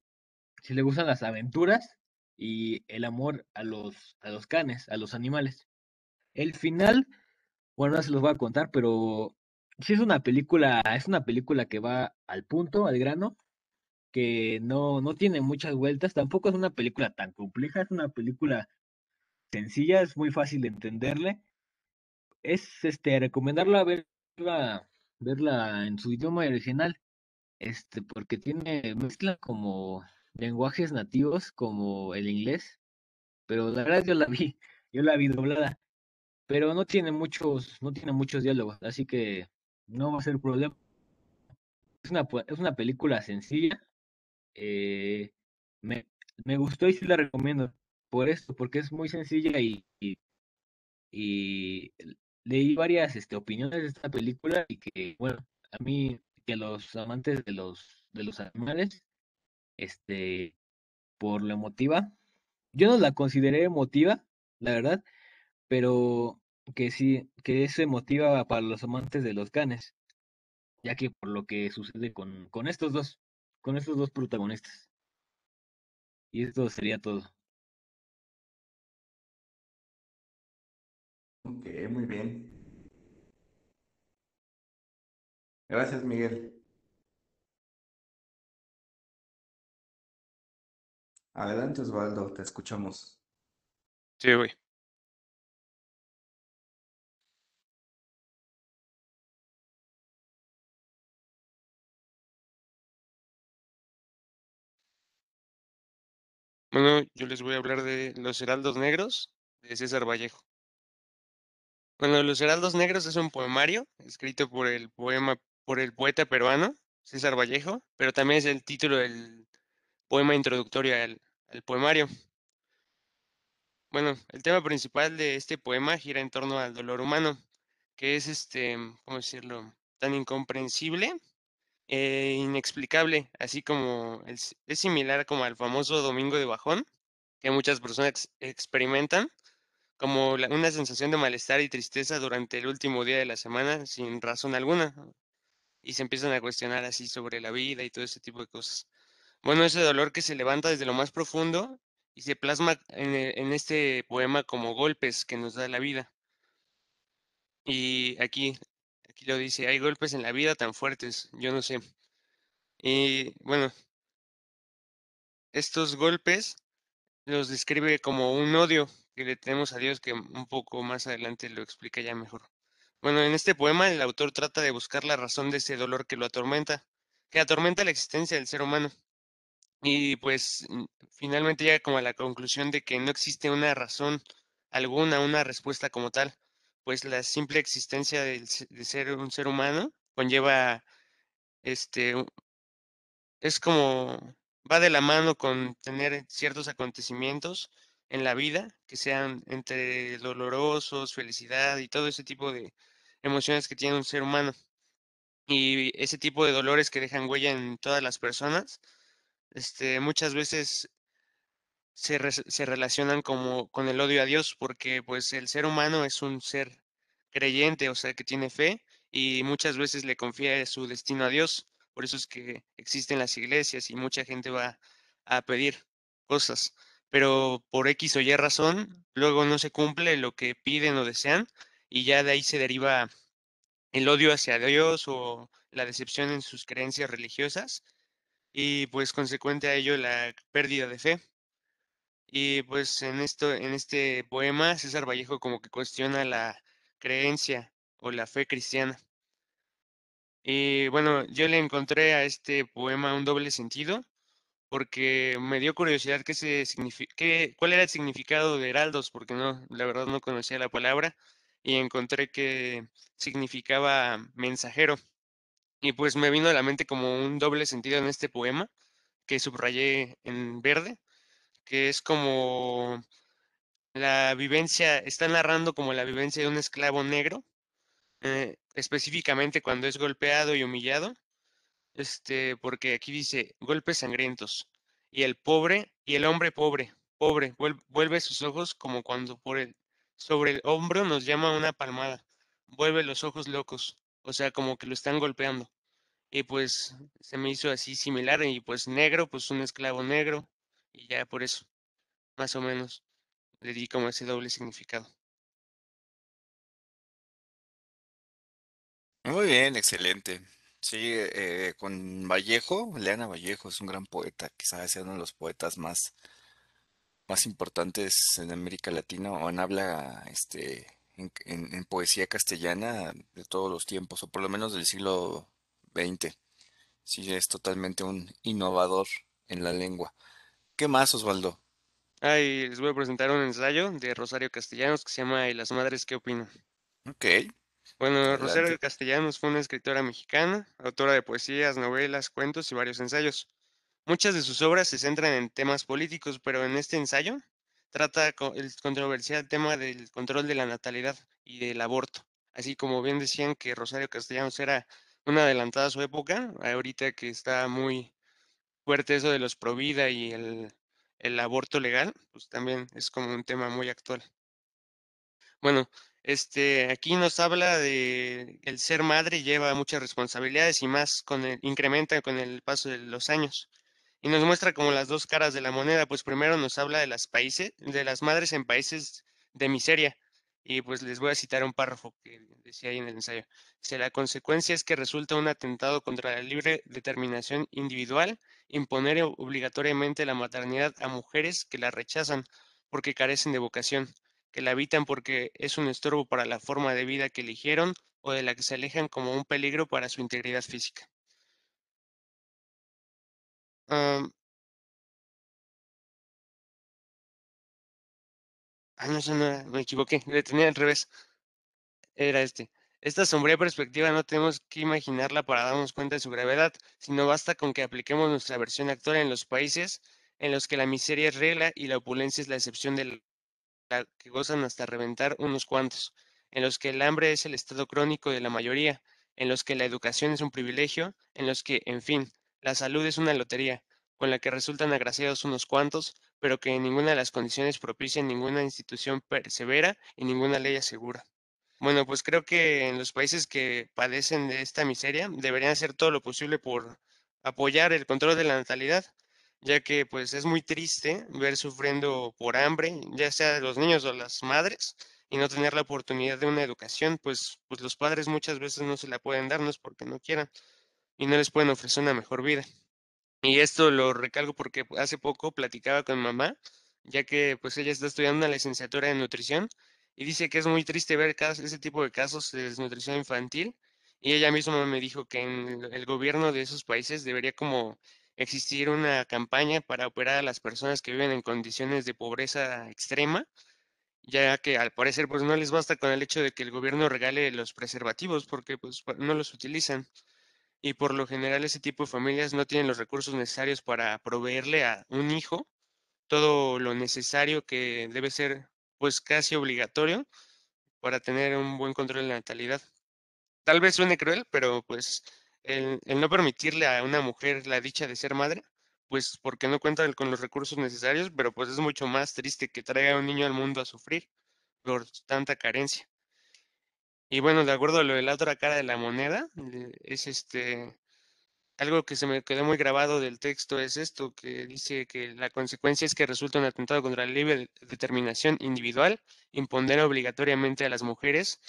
le gustan las aventuras y el amor a los, a los canes, a los animales. El final, bueno, no se los voy a contar, pero sí es una película, es una película que va al punto, al grano, que no, no tiene muchas vueltas, tampoco es una película tan compleja, es una película sencilla, es muy fácil de entenderle es este recomendarla verla, verla en su idioma original, este, porque tiene, mezcla como lenguajes nativos como el inglés, pero la verdad yo la vi, (laughs) yo la vi doblada, pero no tiene muchos, no tiene muchos diálogos, así que no va a ser problema. Es una, es una película sencilla, eh, me, gustó y sí la recomiendo por esto, porque es muy sencilla y, y leí varias este, opiniones de esta película y que, bueno, a mí, que los amantes de los, de los animales, este, por la emotiva, yo no la consideré emotiva, la verdad, pero que sí, que es emotiva para los amantes de los canes, ya que por lo que sucede con, con estos dos, con estos dos protagonistas. Y esto sería todo. Ok, muy bien. Gracias, Miguel. Adelante, Osvaldo, te escuchamos. Sí, güey. Bueno, yo les voy a hablar de Los Heraldos Negros de César Vallejo. Bueno, Los Heraldos Negros es un poemario escrito por el poema, por el poeta peruano César Vallejo, pero también es el título del poema introductorio al, poemario. Bueno, el tema principal de este poema gira en torno al dolor humano, que es este, ¿cómo decirlo? tan incomprensible e inexplicable, así como es, similar como al famoso Domingo de Bajón, que muchas personas experimentan, como una sensación de malestar y tristeza durante el último día de la semana sin razón alguna. Y se empiezan a cuestionar así sobre la vida y todo ese tipo de cosas. Bueno, ese dolor que se levanta desde lo más profundo y se plasma en, e, en este poema como golpes que nos da la vida. Y aquí, aquí lo dice, hay golpes en la vida tan fuertes, yo no sé. Y bueno, estos golpes los describe como un odio que le tenemos a Dios, que un poco más adelante lo explica ya mejor. Bueno, en este poema el autor trata de buscar la razón de ese dolor que lo atormenta, que atormenta la existencia del ser humano. Y pues mm, finalmente llega como a la conclusión de que no existe una razón alguna, una respuesta como tal, pues la simple existencia de ser un ser humano conlleva este es como va de la mano con tener ciertos acontecimientos en la vida, que sean entre dolorosos, felicidad y todo ese tipo de emociones que tiene un ser humano. Y ese tipo de dolores que dejan huella en todas las personas, este, muchas veces se, se relacionan como con el odio a Dios, porque pues el ser humano es un ser creyente, o sea, que tiene fe y muchas veces le confía su destino a Dios. Por eso es que existen las iglesias y mucha gente va a pedir cosas pero por X o Y razón, luego no se cumple lo que piden o desean y ya de ahí se deriva el odio hacia Dios o la decepción en sus creencias religiosas y pues consecuente a ello la pérdida de fe. Y pues en esto en este poema César Vallejo como que cuestiona la creencia o la fe cristiana. Y bueno, yo le encontré a este poema un doble sentido porque me dio curiosidad qué se cuál era el significado de heraldos, porque no, la verdad no conocía la palabra y encontré que significaba mensajero. Y pues me vino a la mente como un doble sentido en este poema que subrayé en verde, que es como la vivencia, está narrando como la vivencia de un esclavo negro, eh, específicamente cuando es golpeado y humillado, este, porque aquí dice golpes sangrientos. Y el pobre, y el hombre pobre, pobre, vuelve sus ojos como cuando por el, sobre el hombro nos llama una palmada. Vuelve los ojos locos. O sea, como que lo están golpeando. Y pues se me hizo así similar. Y pues negro, pues un esclavo negro. Y ya por eso, más o menos, le di como ese doble significado. Muy bien, excelente. Sí, eh, con Vallejo, Leana Vallejo es un gran poeta, quizás sea uno de los poetas más, más importantes en América Latina o en habla este, en, poesía castellana de todos los tiempos, o por lo menos del siglo XX. Sí, es totalmente un innovador en la lengua. ¿Qué más, Osvaldo? Ay, les voy a presentar un ensayo de Rosario Castellanos que se llama ¿Y las madres qué opinan? Ok, bueno, Rosario Castellanos fue una escritora mexicana, autora de poesías, novelas, cuentos y varios ensayos. Muchas de sus obras se centran en temas políticos, pero en este ensayo trata el controversial tema del control de la natalidad y del aborto. Así como bien decían que Rosario Castellanos era una adelantada a su época, ahorita que está muy fuerte eso de los pro vida y el, el aborto legal, pues también es como un tema muy actual. Bueno, este, aquí nos habla de el ser madre lleva muchas responsabilidades y más con el, incrementa con el paso de los años. Y nos muestra como las dos caras de la moneda, pues primero nos habla de las países, de las madres en países de miseria. Y pues les voy a citar un párrafo que decía ahí en el ensayo. Dice, la consecuencia es que resulta un atentado contra la libre determinación individual imponer obligatoriamente la maternidad a mujeres que la rechazan porque carecen de vocación que la habitan porque es un estorbo para la forma de vida que eligieron o de la que se alejan como un peligro para su integridad física. Ah, no, no, me equivoqué, le tenía al revés. Era este. Esta sombría perspectiva no tenemos que imaginarla para darnos cuenta de su gravedad, sino basta con que apliquemos nuestra versión actual en los países en los que la miseria es regla y la opulencia es la excepción de la que gozan hasta reventar unos cuantos, en los que el hambre es el estado crónico de la mayoría, en los que la educación es un privilegio, en los que, en fin, la salud es una lotería, con la que resultan agraciados unos cuantos, pero que en ninguna de las condiciones propicia ninguna institución persevera y ninguna ley asegura. Bueno, pues creo que en los países que padecen de esta miseria deberían hacer todo lo posible por apoyar el control de la natalidad, ya que pues es muy triste ver sufriendo por hambre, ya sea los niños o las madres, y no tener la oportunidad de una educación, pues, pues los padres muchas veces no se la pueden darnos porque no quieran y no les pueden ofrecer una mejor vida. Y esto lo recalco porque hace poco platicaba con mamá, ya que pues ella está estudiando una licenciatura en nutrición y dice que es muy triste ver casos, ese tipo de casos de desnutrición infantil y ella misma me dijo que el gobierno de esos países debería como existir una campaña para operar a las personas que viven en condiciones de pobreza extrema, ya que al parecer pues no les basta con el hecho de que el gobierno regale los preservativos porque pues no los utilizan y por lo general ese tipo de familias no tienen los recursos necesarios para proveerle a un hijo todo lo necesario que debe ser pues casi obligatorio para tener un buen control de la natalidad. Tal vez suene cruel, pero pues el, no permitirle a una mujer la dicha de ser madre, pues porque no cuenta con los recursos necesarios, pero pues es mucho más triste que traiga a un niño al mundo a sufrir por tanta carencia. Y bueno, de acuerdo a lo de la otra cara de la moneda, eh, es este algo que se me quedó muy grabado del texto es esto, que dice que la consecuencia es que resulta un atentado contra la libre determinación individual, imponer obligatoriamente a las mujeres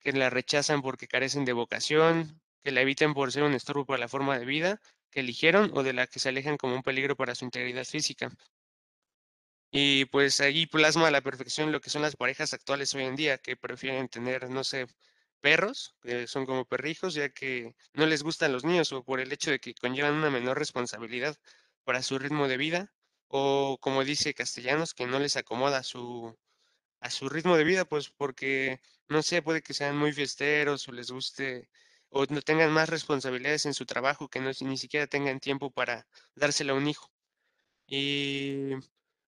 que la rechazan porque carecen de vocación, que la eviten por ser un estorbo para la forma de vida que eligieron o de la que se alejan como un peligro para su integridad física. Y pues ahí plasma a la perfección lo que son las parejas actuales hoy en día, que prefieren tener, no sé, perros, que son como perrijos, ya que no les gustan los niños o por el hecho de que conllevan una menor responsabilidad para su ritmo de vida, o como dice Castellanos, que no les acomoda su, a su ritmo de vida, pues porque, no sé, puede que sean muy fiesteros o les guste o no tengan más responsabilidades en su trabajo, que no, ni siquiera tengan tiempo para dársela a un hijo. Y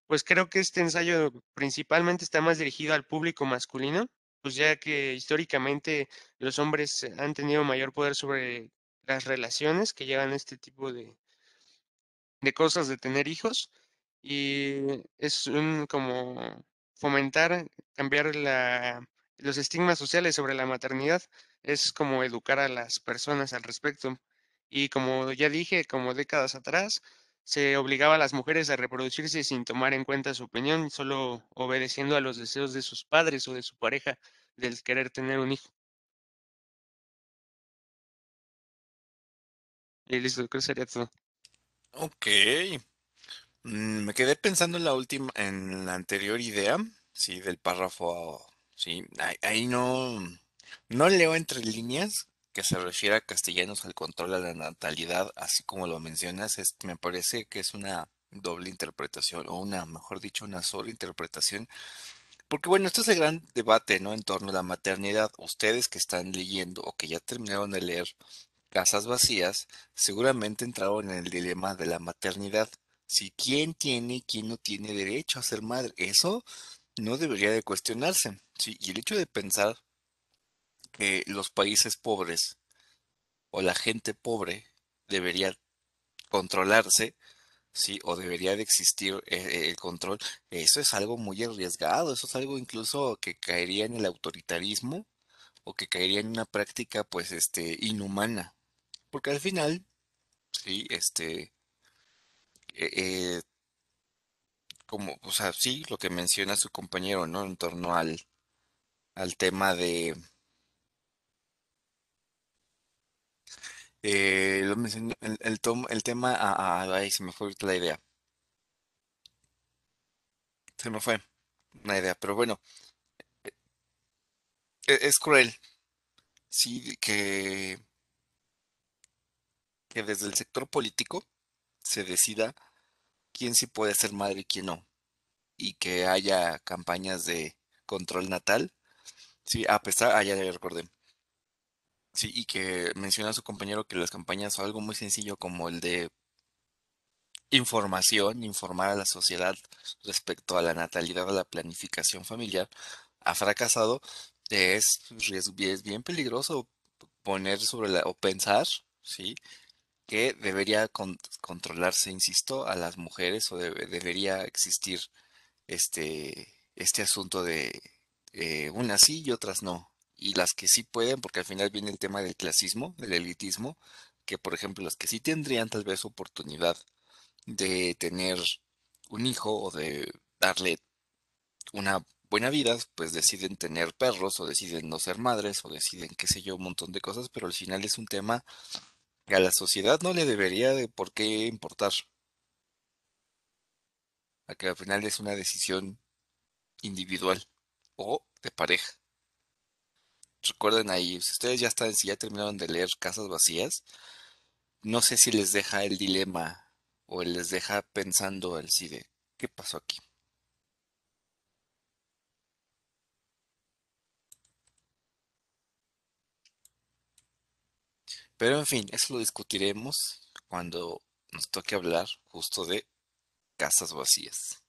pues creo que este ensayo principalmente está más dirigido al público masculino, pues ya que históricamente los hombres han tenido mayor poder sobre las relaciones que llevan este tipo de, de cosas de tener hijos y es un como fomentar, cambiar los estigmas sociales sobre la maternidad es como educar a las personas al respecto. Y como ya dije, como décadas atrás, se obligaba a las mujeres a reproducirse sin tomar en cuenta su opinión, solo obedeciendo a los deseos de sus padres o de su pareja del querer tener un hijo. Y listo, creo que sería todo. Ok. Mm, me quedé pensando en la última, en la anterior idea, sí, del párrafo, sí, ahí no, no leo entre líneas que se refiera a castellanos al control de la natalidad, así como lo mencionas, me parece que es una doble interpretación, o una, mejor dicho, una sola interpretación. Porque bueno, esto es el gran debate, ¿no? En torno a la maternidad. Ustedes que están leyendo o que ya terminaron de leer Casas Vacías, seguramente entraron en el dilema de la maternidad. Si quién tiene y quién no tiene derecho a ser madre, eso no debería de cuestionarse. ¿sí? Y el hecho de pensar que los países pobres o la gente pobre debería controlarse, ¿sí? O debería de existir eh, el control. Eso es algo muy arriesgado, eso es algo incluso que caería en el autoritarismo o que caería en una práctica, pues, este, inhumana. Porque al final, sí, este, eh, eh, como, o sea, sí, lo que menciona su compañero, En torno al tema de Eh, el, el tema, ah, ah, se me fue la idea. Se me fue una idea, pero bueno, e, es, cruel, sí, que, que desde el sector político se decida quién sí puede ser madre y quién no, y que haya campañas de control natal. Sí, a pesar, allá ah, ya, ya recordé. Sí, y que menciona su compañero que las campañas son algo muy sencillo como el de información, informar a la sociedad respecto a la natalidad, a la planificación familiar, ha fracasado, pues, es, es bien peligroso poner sobre la, o pensar, ¿sí? Que debería controlarse, insisto, a las mujeres o debería existir este, este asunto de eh, unas sí y otras no, y las que sí pueden, porque al final viene el tema del clasismo, del elitismo, que por ejemplo las que sí tendrían tal vez oportunidad de tener un hijo o de darle una buena vida, pues deciden tener perros o deciden no ser madres o deciden qué sé yo, un montón de cosas, pero al final es un tema que a la sociedad no le debería de por qué importar. A que al final es una decisión individual o de pareja recuerden ahí, si ustedes ya están, si ya terminaron de leer Casas Vacías, no sé si les deja el dilema o les deja pensando el CIDE, qué pasó aquí. Pero en fin, eso lo discutiremos cuando nos toque hablar justo de casas vacías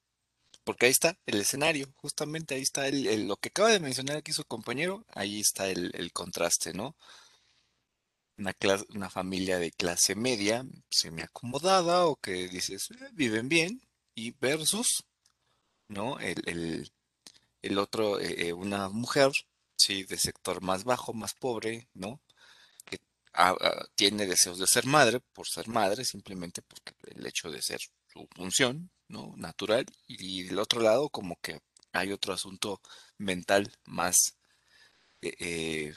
porque ahí está el escenario, justamente ahí está lo que acaba de mencionar aquí su compañero, ahí está el, contraste, ¿no? Una, una familia de clase media, semiacomodada, o que dices, eh, viven bien, y versus, ¿no? El, otro, eh, eh, una mujer, sí, de sector más bajo, más pobre, ¿no? Que tiene deseos de ser madre por ser madre, simplemente porque el hecho de ser su función, Natural. Y del otro lado, como que hay otro asunto mental más, eh, eh,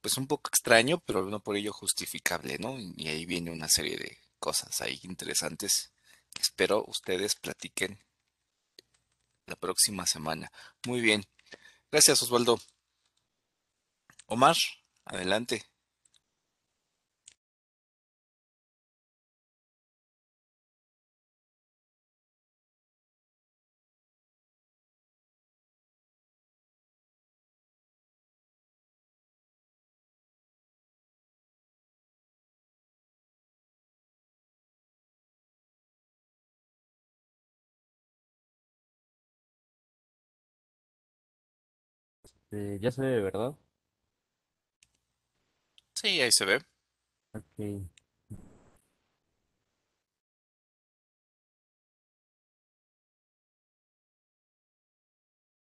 pues un poco extraño, pero no por ello justificable, ¿no? Y ahí viene una serie de cosas ahí interesantes. Espero ustedes platiquen la próxima semana. Muy bien. Gracias, Osvaldo. Omar, adelante. Este, ya se ve, ¿verdad? Sí, ahí se ve. Ok.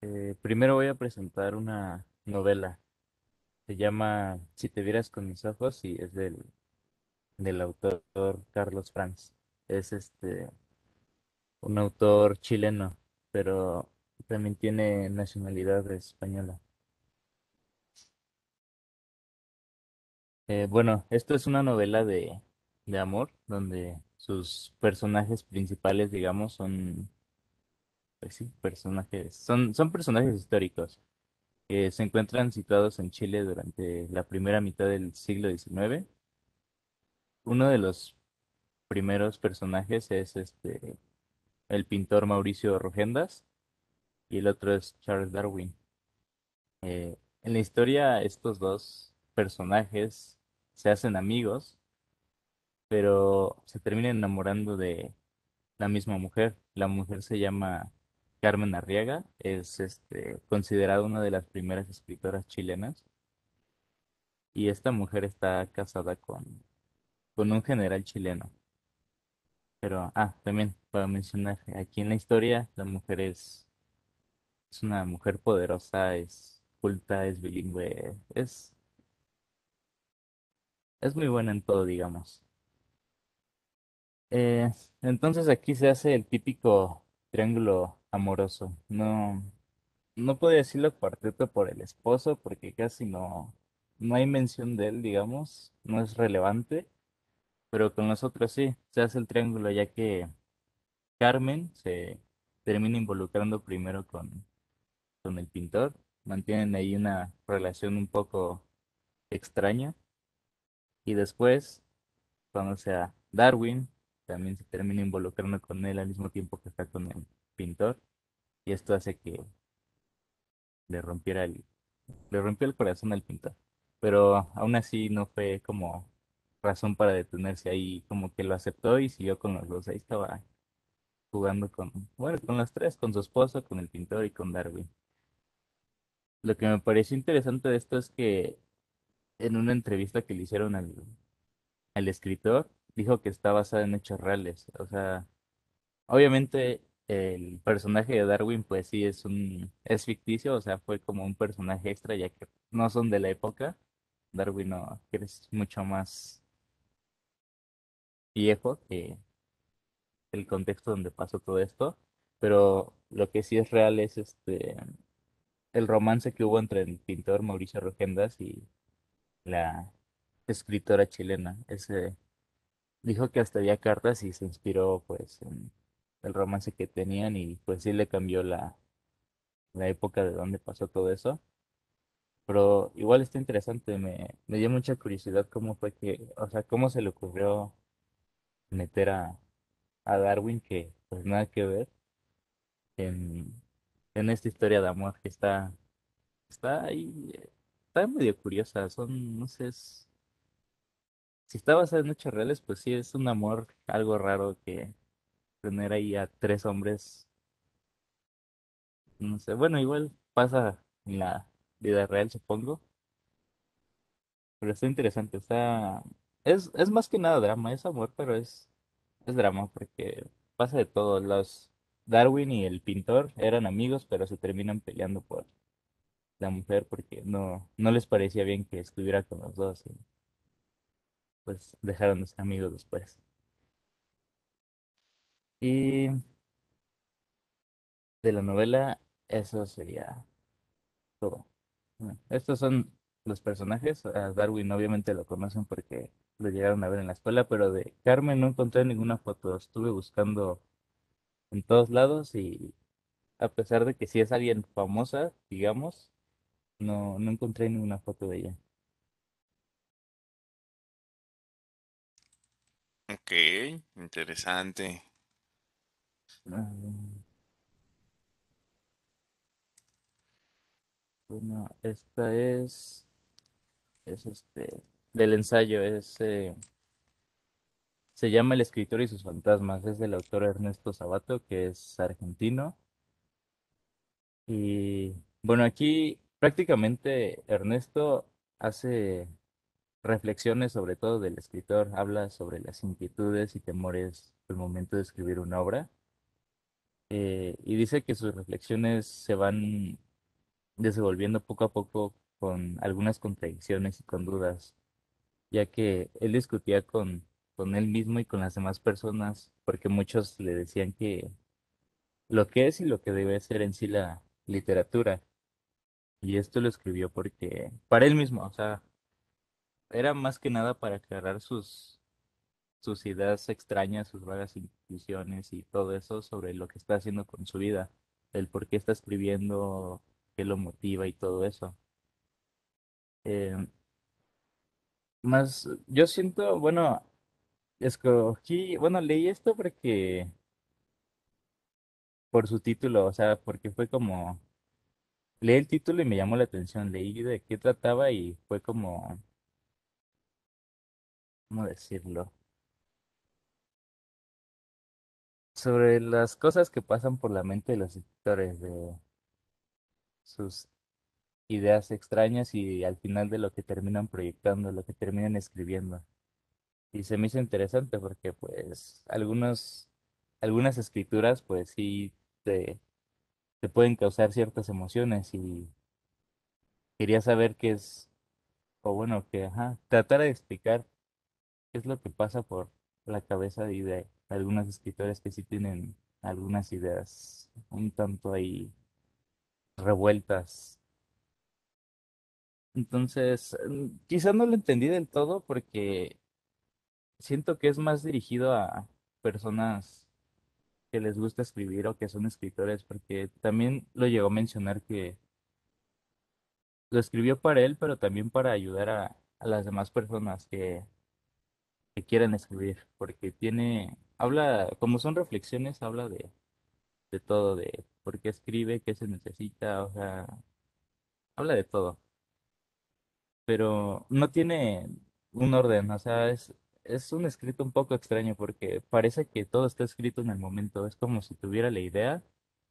Eh, primero voy a presentar una novela. Se llama Si te vieras con mis ojos y es del, del autor Carlos Franz. Es este un autor chileno, pero también tiene nacionalidad española. Eh, bueno, esto es una novela de, de amor, donde sus personajes principales, digamos, son pues sí, personajes, son, personajes históricos que se encuentran situados en Chile durante la primera mitad del siglo XIX. Uno de los primeros personajes es este el pintor Mauricio Rogendas y el otro es Charles Darwin. Eh, en la historia estos dos personajes se hacen amigos, pero se termina enamorando de la misma mujer. La mujer se llama Carmen Arriaga, es este, considerada una de las primeras escritoras chilenas. Y esta mujer está casada con, con un general chileno. Pero, ah, también para mencionar, aquí en la historia la mujer es, es una mujer poderosa, es culta, es bilingüe, es es muy buena en todo, digamos. Eh, entonces aquí se hace el típico triángulo amoroso. No, no puedo decirlo cuarteto por el esposo porque casi no, no hay mención de él, digamos, no es relevante, pero con nosotros sí, se hace el triángulo ya que Carmen se termina involucrando primero con, con el pintor, mantienen ahí una relación un poco extraña y después cuando sea Darwin, también se termina involucrando con él al mismo tiempo que está con el pintor. Y esto hace que le rompiera el, le rompió el corazón al pintor. Pero aún así no fue como razón para detenerse ahí, como que lo aceptó y siguió con los dos. Ahí estaba jugando con, bueno, con los tres, con su esposo, con el pintor y con Darwin. Lo que me pareció interesante de esto es que en una entrevista que le hicieron al, al escritor, dijo que está basada en hechos reales. O sea, obviamente el personaje de Darwin, pues sí, es un, es ficticio, o sea, fue como un personaje extra, ya que no son de la época. Darwin no, es mucho más viejo que el contexto donde pasó todo esto. Pero lo que sí es real es este el romance que hubo entre el pintor Mauricio Rogendas y la escritora chilena. Ese, dijo que hasta había cartas y se inspiró pues en el romance que tenían y pues sí le cambió la, la época de donde pasó todo eso. Pero igual está interesante, me, dio mucha curiosidad cómo fue que, o sea, cómo se le ocurrió meter a, a Darwin que pues nada que ver en, en esta historia de amor que está, está ahí eh, está medio curiosa. Son, no sé, si está basada en hechos reales, pues sí, es un amor algo raro que tener ahí a tres hombres. No sé, bueno, igual pasa en la vida real, supongo. Pero está interesante, está... Es, es más que nada drama, es amor, pero es, es drama porque pasa de todo. Los Darwin y el pintor eran amigos, pero se terminan peleando por la mujer porque no, no les parecía bien que estuviera con los dos. Y pues dejaron ser amigos después. Y de la novela, eso sería todo. estos son los personajes. A Darwin obviamente lo conocen porque lo llegaron a ver en la escuela, pero de Carmen no encontré ninguna foto. Estuve buscando en todos lados y a pesar de que sí es alguien famosa, digamos, no, no encontré ninguna foto de ella. Ok, interesante. Ah, bueno, esta es, es este, del ensayo, es, eh, se llama El escritor y sus fantasmas, es del autor Ernesto Sabato, que es argentino. Y bueno, aquí prácticamente Ernesto hace reflexiones sobre todo del escritor, habla sobre las inquietudes y temores del momento de escribir una obra eh, y dice que sus reflexiones se van desenvolviendo poco a poco con algunas contradicciones y con dudas, ya que él discutía con, con él mismo y con las demás personas porque muchos le decían que lo que es y lo que debe ser en sí la literatura y esto lo escribió porque, para él mismo, o sea, era más que nada para aclarar sus, sus ideas extrañas, sus vagas intuiciones y todo eso sobre lo que está haciendo con su vida, el por qué está escribiendo, qué lo motiva y todo eso. Em, más, yo siento, bueno, escogí, bueno, leí esto porque por su título, o sea, porque fue como leí el título y me llamó la atención, leí de qué trataba y fue como, ¿cómo decirlo? Sobre las cosas que pasan por la mente de los escritores, de sus ideas extrañas y al final de lo que terminan proyectando, lo que terminan escribiendo. Y se me hizo interesante porque pues algunos, algunas escrituras pues sí te te pueden causar ciertas emociones y quería saber qué es, o bueno, que, ajá, tratar de explicar qué es lo que pasa por la cabeza de, de algunas escritoras que sí tienen algunas ideas un tanto ahí revueltas. Entonces, mm, quizá no lo entendí del todo porque siento que es más dirigido a personas que les gusta escribir o que son escritores, porque también lo llegó a mencionar que lo escribió para él, pero también para ayudar a, las demás personas que, que quieran escribir, porque tiene, habla, como son reflexiones, habla de, de todo, de por qué escribe, qué se necesita, o sea, habla de todo. Pero no tiene un orden, o sea, es, es un escrito un poco extraño porque parece que todo está escrito en el momento, es como si tuviera la idea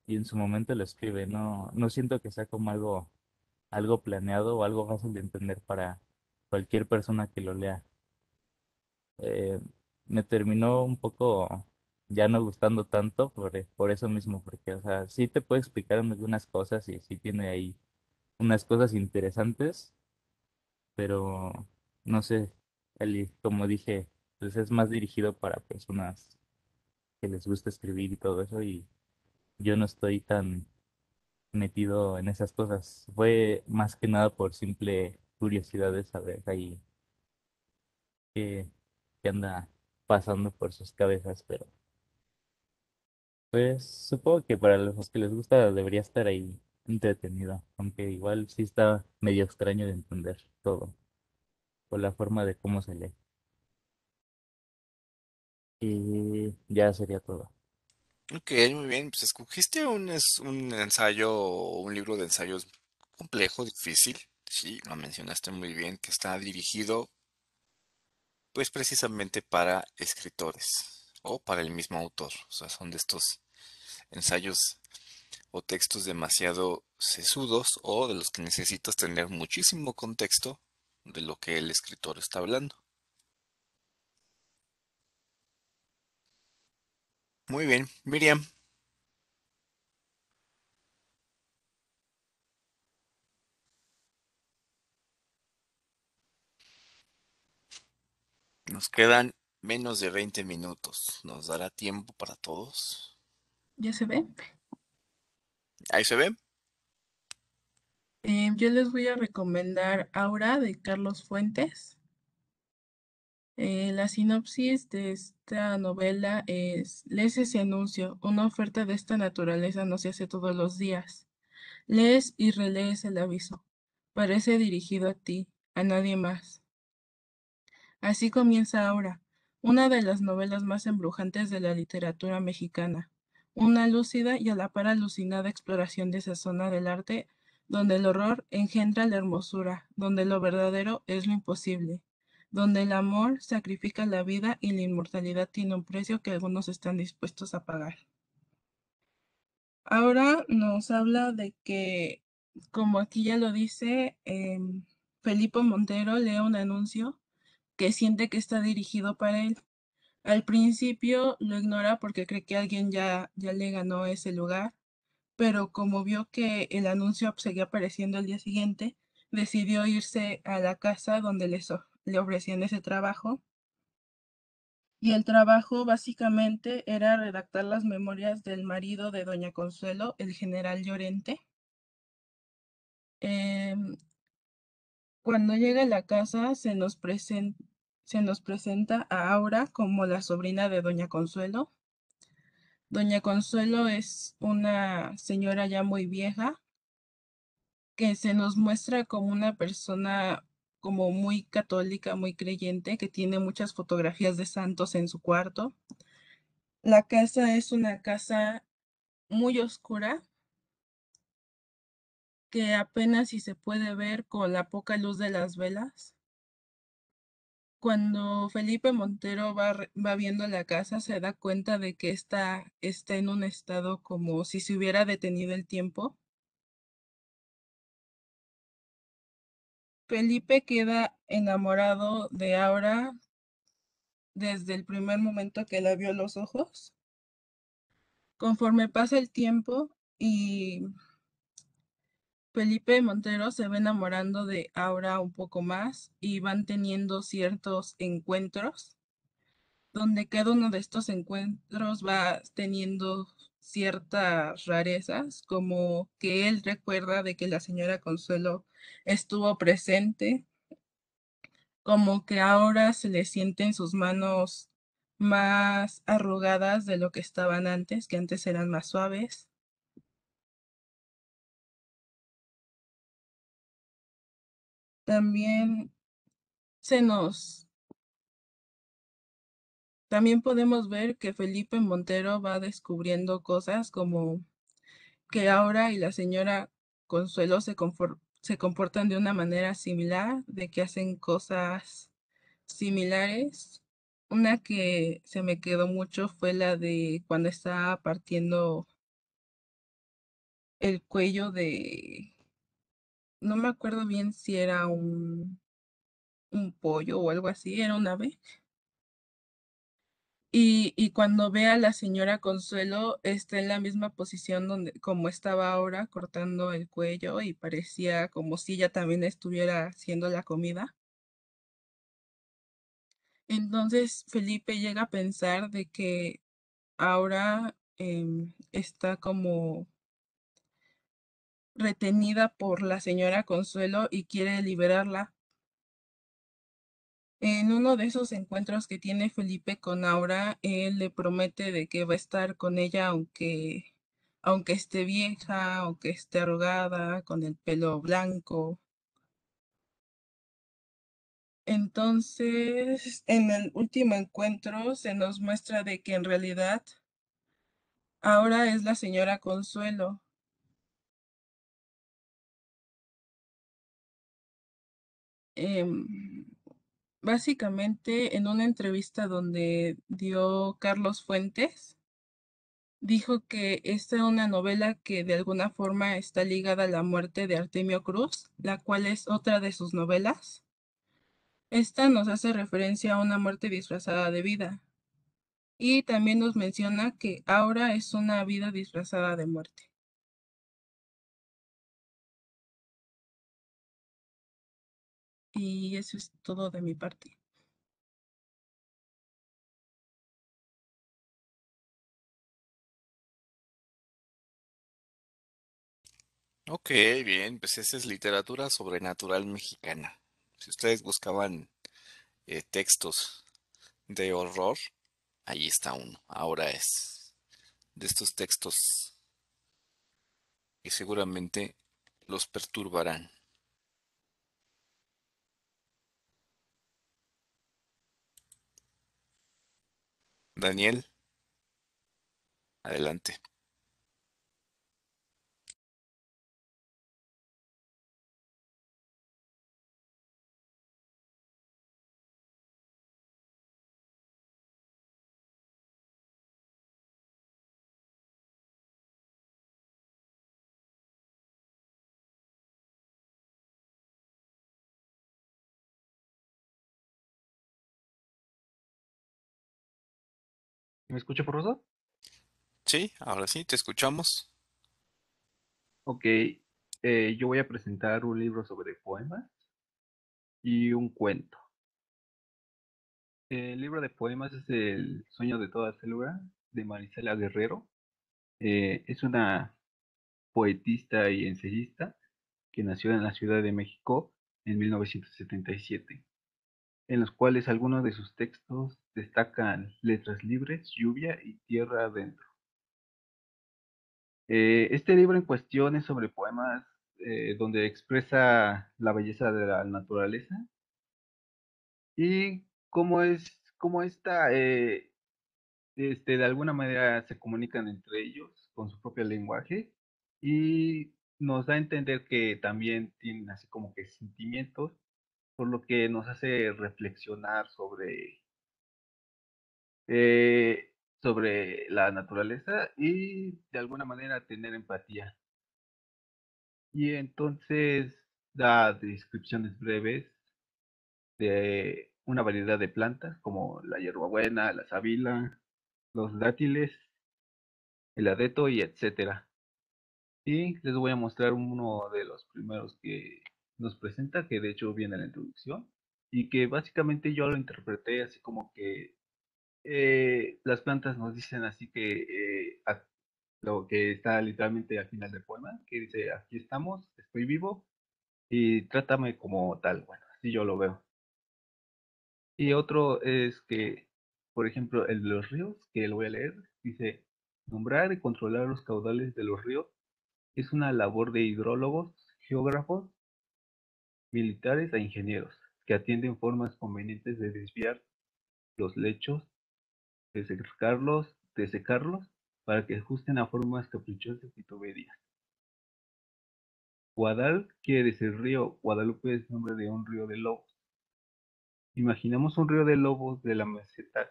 y en su momento lo escribe, no, no siento que sea como algo, algo planeado o algo fácil de entender para cualquier persona que lo lea. Eh, me terminó un poco ya no gustando tanto por, eh, por eso mismo, porque, o sea, sí te puede explicar algunas cosas y sí tiene ahí unas cosas interesantes, pero no sé, como dije, pues es más dirigido para personas que les gusta escribir y todo eso y yo no estoy tan metido en esas cosas. Fue más que nada por simple curiosidad de saber ahí qué, anda pasando por sus cabezas, pero pues supongo que para los que les gusta debería estar ahí entretenido, aunque igual sí está medio extraño de entender todo por la forma de cómo se lee. Y ya sería todo. Ok, muy bien. Pues escogiste un, es un ensayo o un libro de ensayos complejo, difícil. Sí, lo mencionaste muy bien, que está dirigido pues precisamente para escritores o para el mismo autor. O sea, son de estos ensayos o textos demasiado sesudos o de los que necesitas tener muchísimo contexto de lo que el escritor está hablando. Muy bien, Miriam. Nos quedan menos de 20 minutos. ¿Nos dará tiempo para todos? ¿Ya se ve? ¿Ahí se ve? Em, yo les voy a recomendar Aura de Carlos Fuentes. Eh, la sinopsis de esta novela es, lees ese anuncio, una oferta de esta naturaleza no se hace todos los días. Lees y relees el aviso. Parece dirigido a ti, a nadie más. Así comienza Aura, una de las novelas más embrujantes de la literatura mexicana, una lúcida y a la par alucinada exploración de esa zona del arte donde el horror engendra la hermosura, donde lo verdadero es lo imposible, donde el amor sacrifica la vida y la inmortalidad tiene un precio que algunos están dispuestos a pagar. Ahora nos habla de que, como aquí ya lo dice, em, Felipe Montero lee un anuncio que siente que está dirigido para él. Al principio lo ignora porque cree que alguien ya, ya le ganó ese lugar, pero como vio que el anuncio seguía apareciendo el día siguiente, decidió irse a la casa donde le ofrecían ese trabajo. Y el trabajo básicamente era redactar las memorias del marido de Doña Consuelo, el general Llorente. Em, cuando llega a la casa se nos presenta a Aura como la sobrina de Doña Consuelo, Doña Consuelo es una señora ya muy vieja que se nos muestra como una persona como muy católica, muy creyente, que tiene muchas fotografías de santos en su cuarto. La casa es una casa muy oscura, que apenas si se puede ver con la poca luz de las velas. Cuando Felipe Montero va, va, viendo la casa, se da cuenta de que está, está en un estado como si se hubiera detenido el tiempo. Felipe queda enamorado de Aura desde el primer momento que la vio los ojos. Conforme pasa el tiempo y Felipe Montero se va enamorando de Aura un poco más y van teniendo ciertos encuentros, donde cada uno de estos encuentros va teniendo ciertas rarezas, como que él recuerda de que la señora Consuelo estuvo presente, como que ahora se le sienten sus manos más arrugadas de lo que estaban antes, que antes eran más suaves también se nos... También podemos ver que Felipe Montero va descubriendo cosas como que ahora y la señora Consuelo se, se comportan de una manera similar, de que hacen cosas similares. Una que se me quedó mucho fue la de cuando estaba partiendo el cuello de no me acuerdo bien si era un, un pollo o algo así, era un ave. Y, y, cuando ve a la señora Consuelo, está en la misma posición donde, como estaba ahora, cortando el cuello y parecía como si ella también estuviera haciendo la comida. Entonces Felipe llega a pensar de que ahora em, está como retenida por la señora Consuelo y quiere liberarla. En uno de esos encuentros que tiene Felipe con Aura, él le promete de que va a estar con ella aunque, aunque esté vieja, aunque esté arrugada, con el pelo blanco. Entonces, en el último encuentro se nos muestra de que en realidad ahora es la señora Consuelo, Em, básicamente en una entrevista donde dio Carlos Fuentes, dijo que esta es una novela que de alguna forma está ligada a la muerte de Artemio Cruz, la cual es otra de sus novelas. Esta nos hace referencia a una muerte disfrazada de vida. Y también nos menciona que ahora es una vida disfrazada de muerte. Y eso es todo de mi parte. Ok, bien, pues esa es literatura sobrenatural mexicana. Si ustedes buscaban eh, textos de horror, ahí está uno. Ahora es de estos textos que seguramente los perturbarán. Daniel, adelante. ¿Me por rosa Sí, ahora sí, te escuchamos. Ok, eh, yo voy a presentar un libro sobre poemas y un cuento. El libro de poemas es El sueño de toda célula de Marisela Guerrero. Eh, es una poetista y ensayista que nació en la Ciudad de México en 1977 en los cuales algunos de sus textos destacan Letras Libres, Lluvia y Tierra Adentro. Eh, este libro en cuestión es sobre poemas eh, donde expresa la belleza de la naturaleza y cómo es cómo esta eh, este, de alguna manera se comunican entre ellos con su propio lenguaje y nos da a entender que también tienen así como que sentimientos por lo que nos hace reflexionar sobre, eh, sobre la naturaleza y de alguna manera tener empatía. Y entonces da descripciones breves de una variedad de plantas como la hierbabuena, la sabila, los dátiles, el adeto y etcétera. Y les voy a mostrar uno de los primeros que nos presenta, que de hecho viene en la introducción, y que básicamente yo lo interpreté así como que eh, las plantas nos dicen así que eh, lo que está literalmente al final del poema, que dice, aquí estamos, estoy vivo y trátame como tal, bueno, así yo lo veo. Y otro es que, por ejemplo, el de los ríos, que lo voy a leer, dice, nombrar y controlar los caudales de los ríos es una labor de hidrólogos, geógrafos Militares a ingenieros, que atienden formas convenientes de desviar los lechos, de secarlos, de secarlos para que ajusten a formas caprichosas de tuberías. Guadal quiere decir río, Guadalupe es nombre de un río de lobos. Imaginamos un río de lobos de la meseta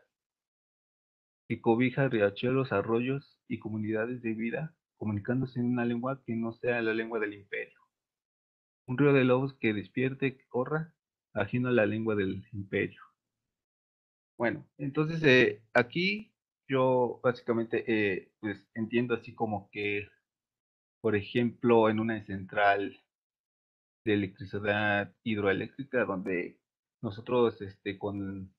que cobija riachuelos, arroyos y comunidades de vida, comunicándose en una lengua que no sea la lengua del imperio. Un río de lobos que despierte, que corra, haciendo la lengua del imperio. Bueno, entonces eh, aquí yo básicamente eh, pues entiendo así como que, por ejemplo, en una central de electricidad hidroeléctrica donde nosotros este, con,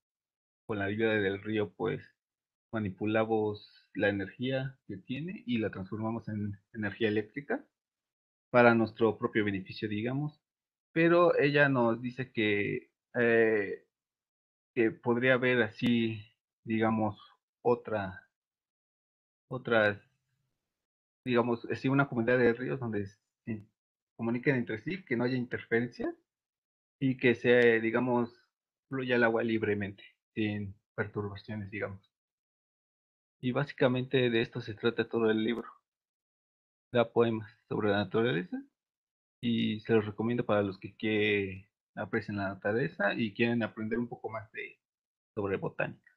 con la ayuda del río pues manipulamos la energía que tiene y la transformamos en energía eléctrica para nuestro propio beneficio, digamos. Pero ella nos dice que, eh, que podría haber así, digamos, otra, otras, digamos, así eh, una comunidad de ríos donde se eh, comuniquen entre sí, que no haya interferencia y que se, digamos, fluya el agua libremente, sin perturbaciones, digamos. Y básicamente de esto se trata todo el libro da poemas sobre la naturaleza y se los recomiendo para los que, aprecian la naturaleza y quieren aprender un poco más de, sobre botánica.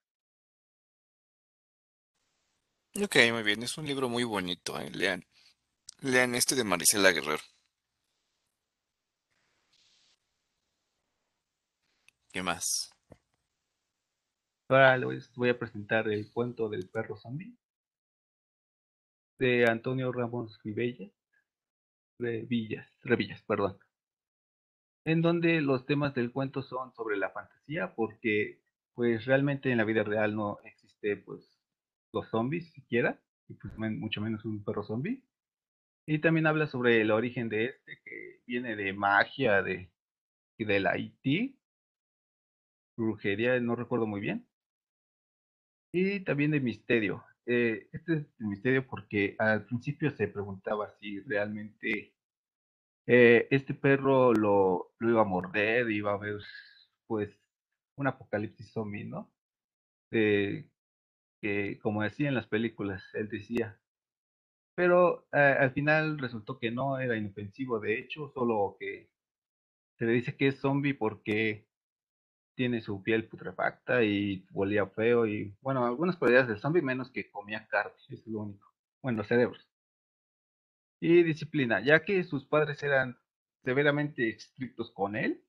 Ok, muy bien, es un libro muy bonito, eh, lean, lean este de Marisela Guerrero. ¿Qué más? Ahora les voy a presentar el cuento del perro zombie de Antonio Ramón Rivella, Revillas, Revillas, perdón, en donde los temas del cuento son sobre la fantasía, porque pues realmente en la vida real no existe pues los zombies siquiera, y pues mucho menos un perro zombie. Y también habla sobre el origen de este, que viene de magia, de, del Haití, brujería, no recuerdo muy bien. Y también de misterio, eh, este es el misterio porque al principio se preguntaba si realmente eh, este perro lo, lo, iba a morder, iba a haber pues un apocalipsis zombie, ¿no? Eh, que como decía en las películas, él decía. Pero al final resultó que no, era inofensivo, de hecho, solo que se le dice que es zombie porque tiene su piel putrefacta y volía feo y bueno, algunas propiedades del zombie menos que comía carne, es lo único. Bueno, cerebros. Y disciplina, ya que sus padres eran severamente estrictos con él,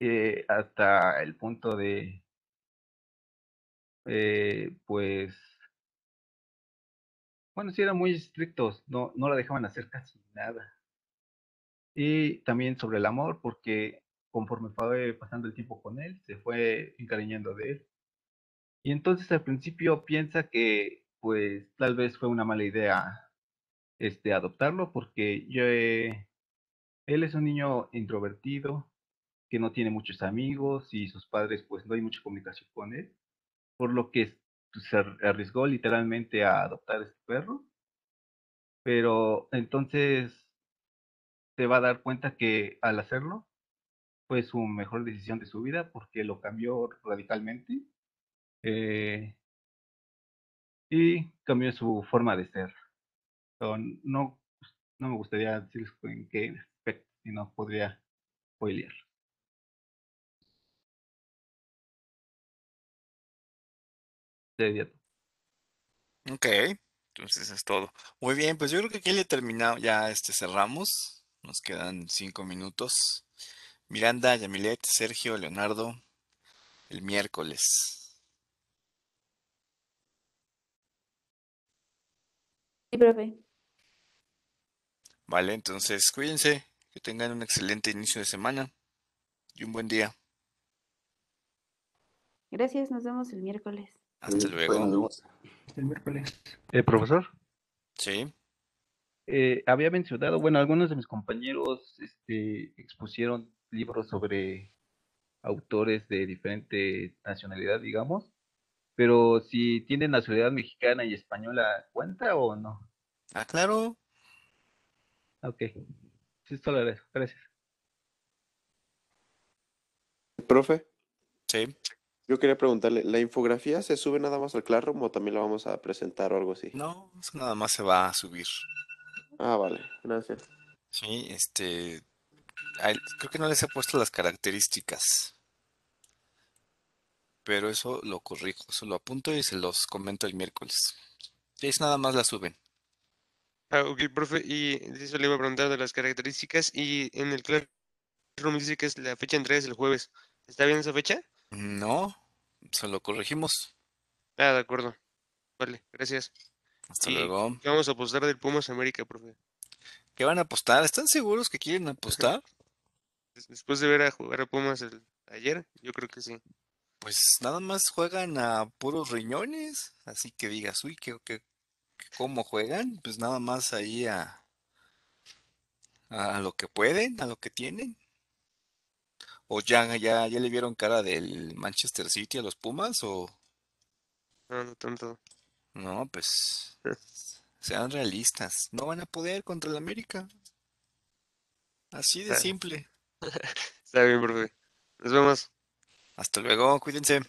eh, hasta el punto de, eh, pues, bueno, sí eran muy estrictos, no, no la dejaban hacer casi nada. Y también sobre el amor, porque conforme fue pasando el tiempo con él, se fue encariñando de él. Y entonces al principio piensa que pues tal vez fue una mala idea este adoptarlo porque yo, él es un niño introvertido que no tiene muchos amigos y sus padres pues no hay mucha comunicación con él, por lo que pues, se arriesgó literalmente a adoptar este perro. Pero entonces se va a dar cuenta que al hacerlo fue su mejor decisión de su vida porque lo cambió radicalmente eh, y cambió su forma de ser. no, no me gustaría decirles en qué aspecto, sino podría spoilear. Ok, entonces es todo. Muy bien, pues yo creo que aquí le he terminado, ya este cerramos. Nos quedan cinco minutos. Miranda, Yamilet, Sergio, Leonardo, el miércoles. Sí, profe. Vale, entonces cuídense, que tengan un excelente inicio de semana y un buen día. Gracias, nos vemos el miércoles. Hasta luego. Pues, nos el miércoles. Eh, profesor. Sí. Eh, había mencionado, bueno, algunos de mis compañeros este, expusieron libros sobre autores de diferente nacionalidad, digamos, pero si tiene nacionalidad mexicana y española, ¿cuenta o no? Ah, claro. Ah, ok. Esto lo eso. Gracias. ¿Profe? Sí. Yo quería preguntarle, ¿la infografía se sube nada más al Classroom o también la vamos a presentar o algo así? No, nada más se va a subir. Ah, vale, gracias. Sí, este, creo que no les he puesto las características. Pero eso lo corrijo, eso lo apunto y se los comento el miércoles. Es nada más la suben. Ah, ok, profe, y eso le iba a preguntar de las características y en el Classroom dice que es la fecha de entrega es el jueves. ¿Está bien esa fecha? No, se lo corregimos. Ah, de acuerdo. Vale, gracias. Hasta luego. vamos a apostar del Pumas América, profe? ¿Qué van a apostar? ¿Están seguros que quieren apostar? (laughs) después de ver a jugar a Pumas el, ayer, yo creo que sí. Pues nada más juegan a puros riñones, así que digas, uy, que, que, cómo juegan, pues nada más ahí a, a lo que pueden, a lo que tienen. ¿O ya, ya, ya le vieron cara del Manchester City a los Pumas? ¿O? No, tanto. No, pues. (laughs) sean realistas. No van a poder contra el América. Así de simple. (laughs) Está bien, profe. Nos vemos. Hasta luego, cuídense.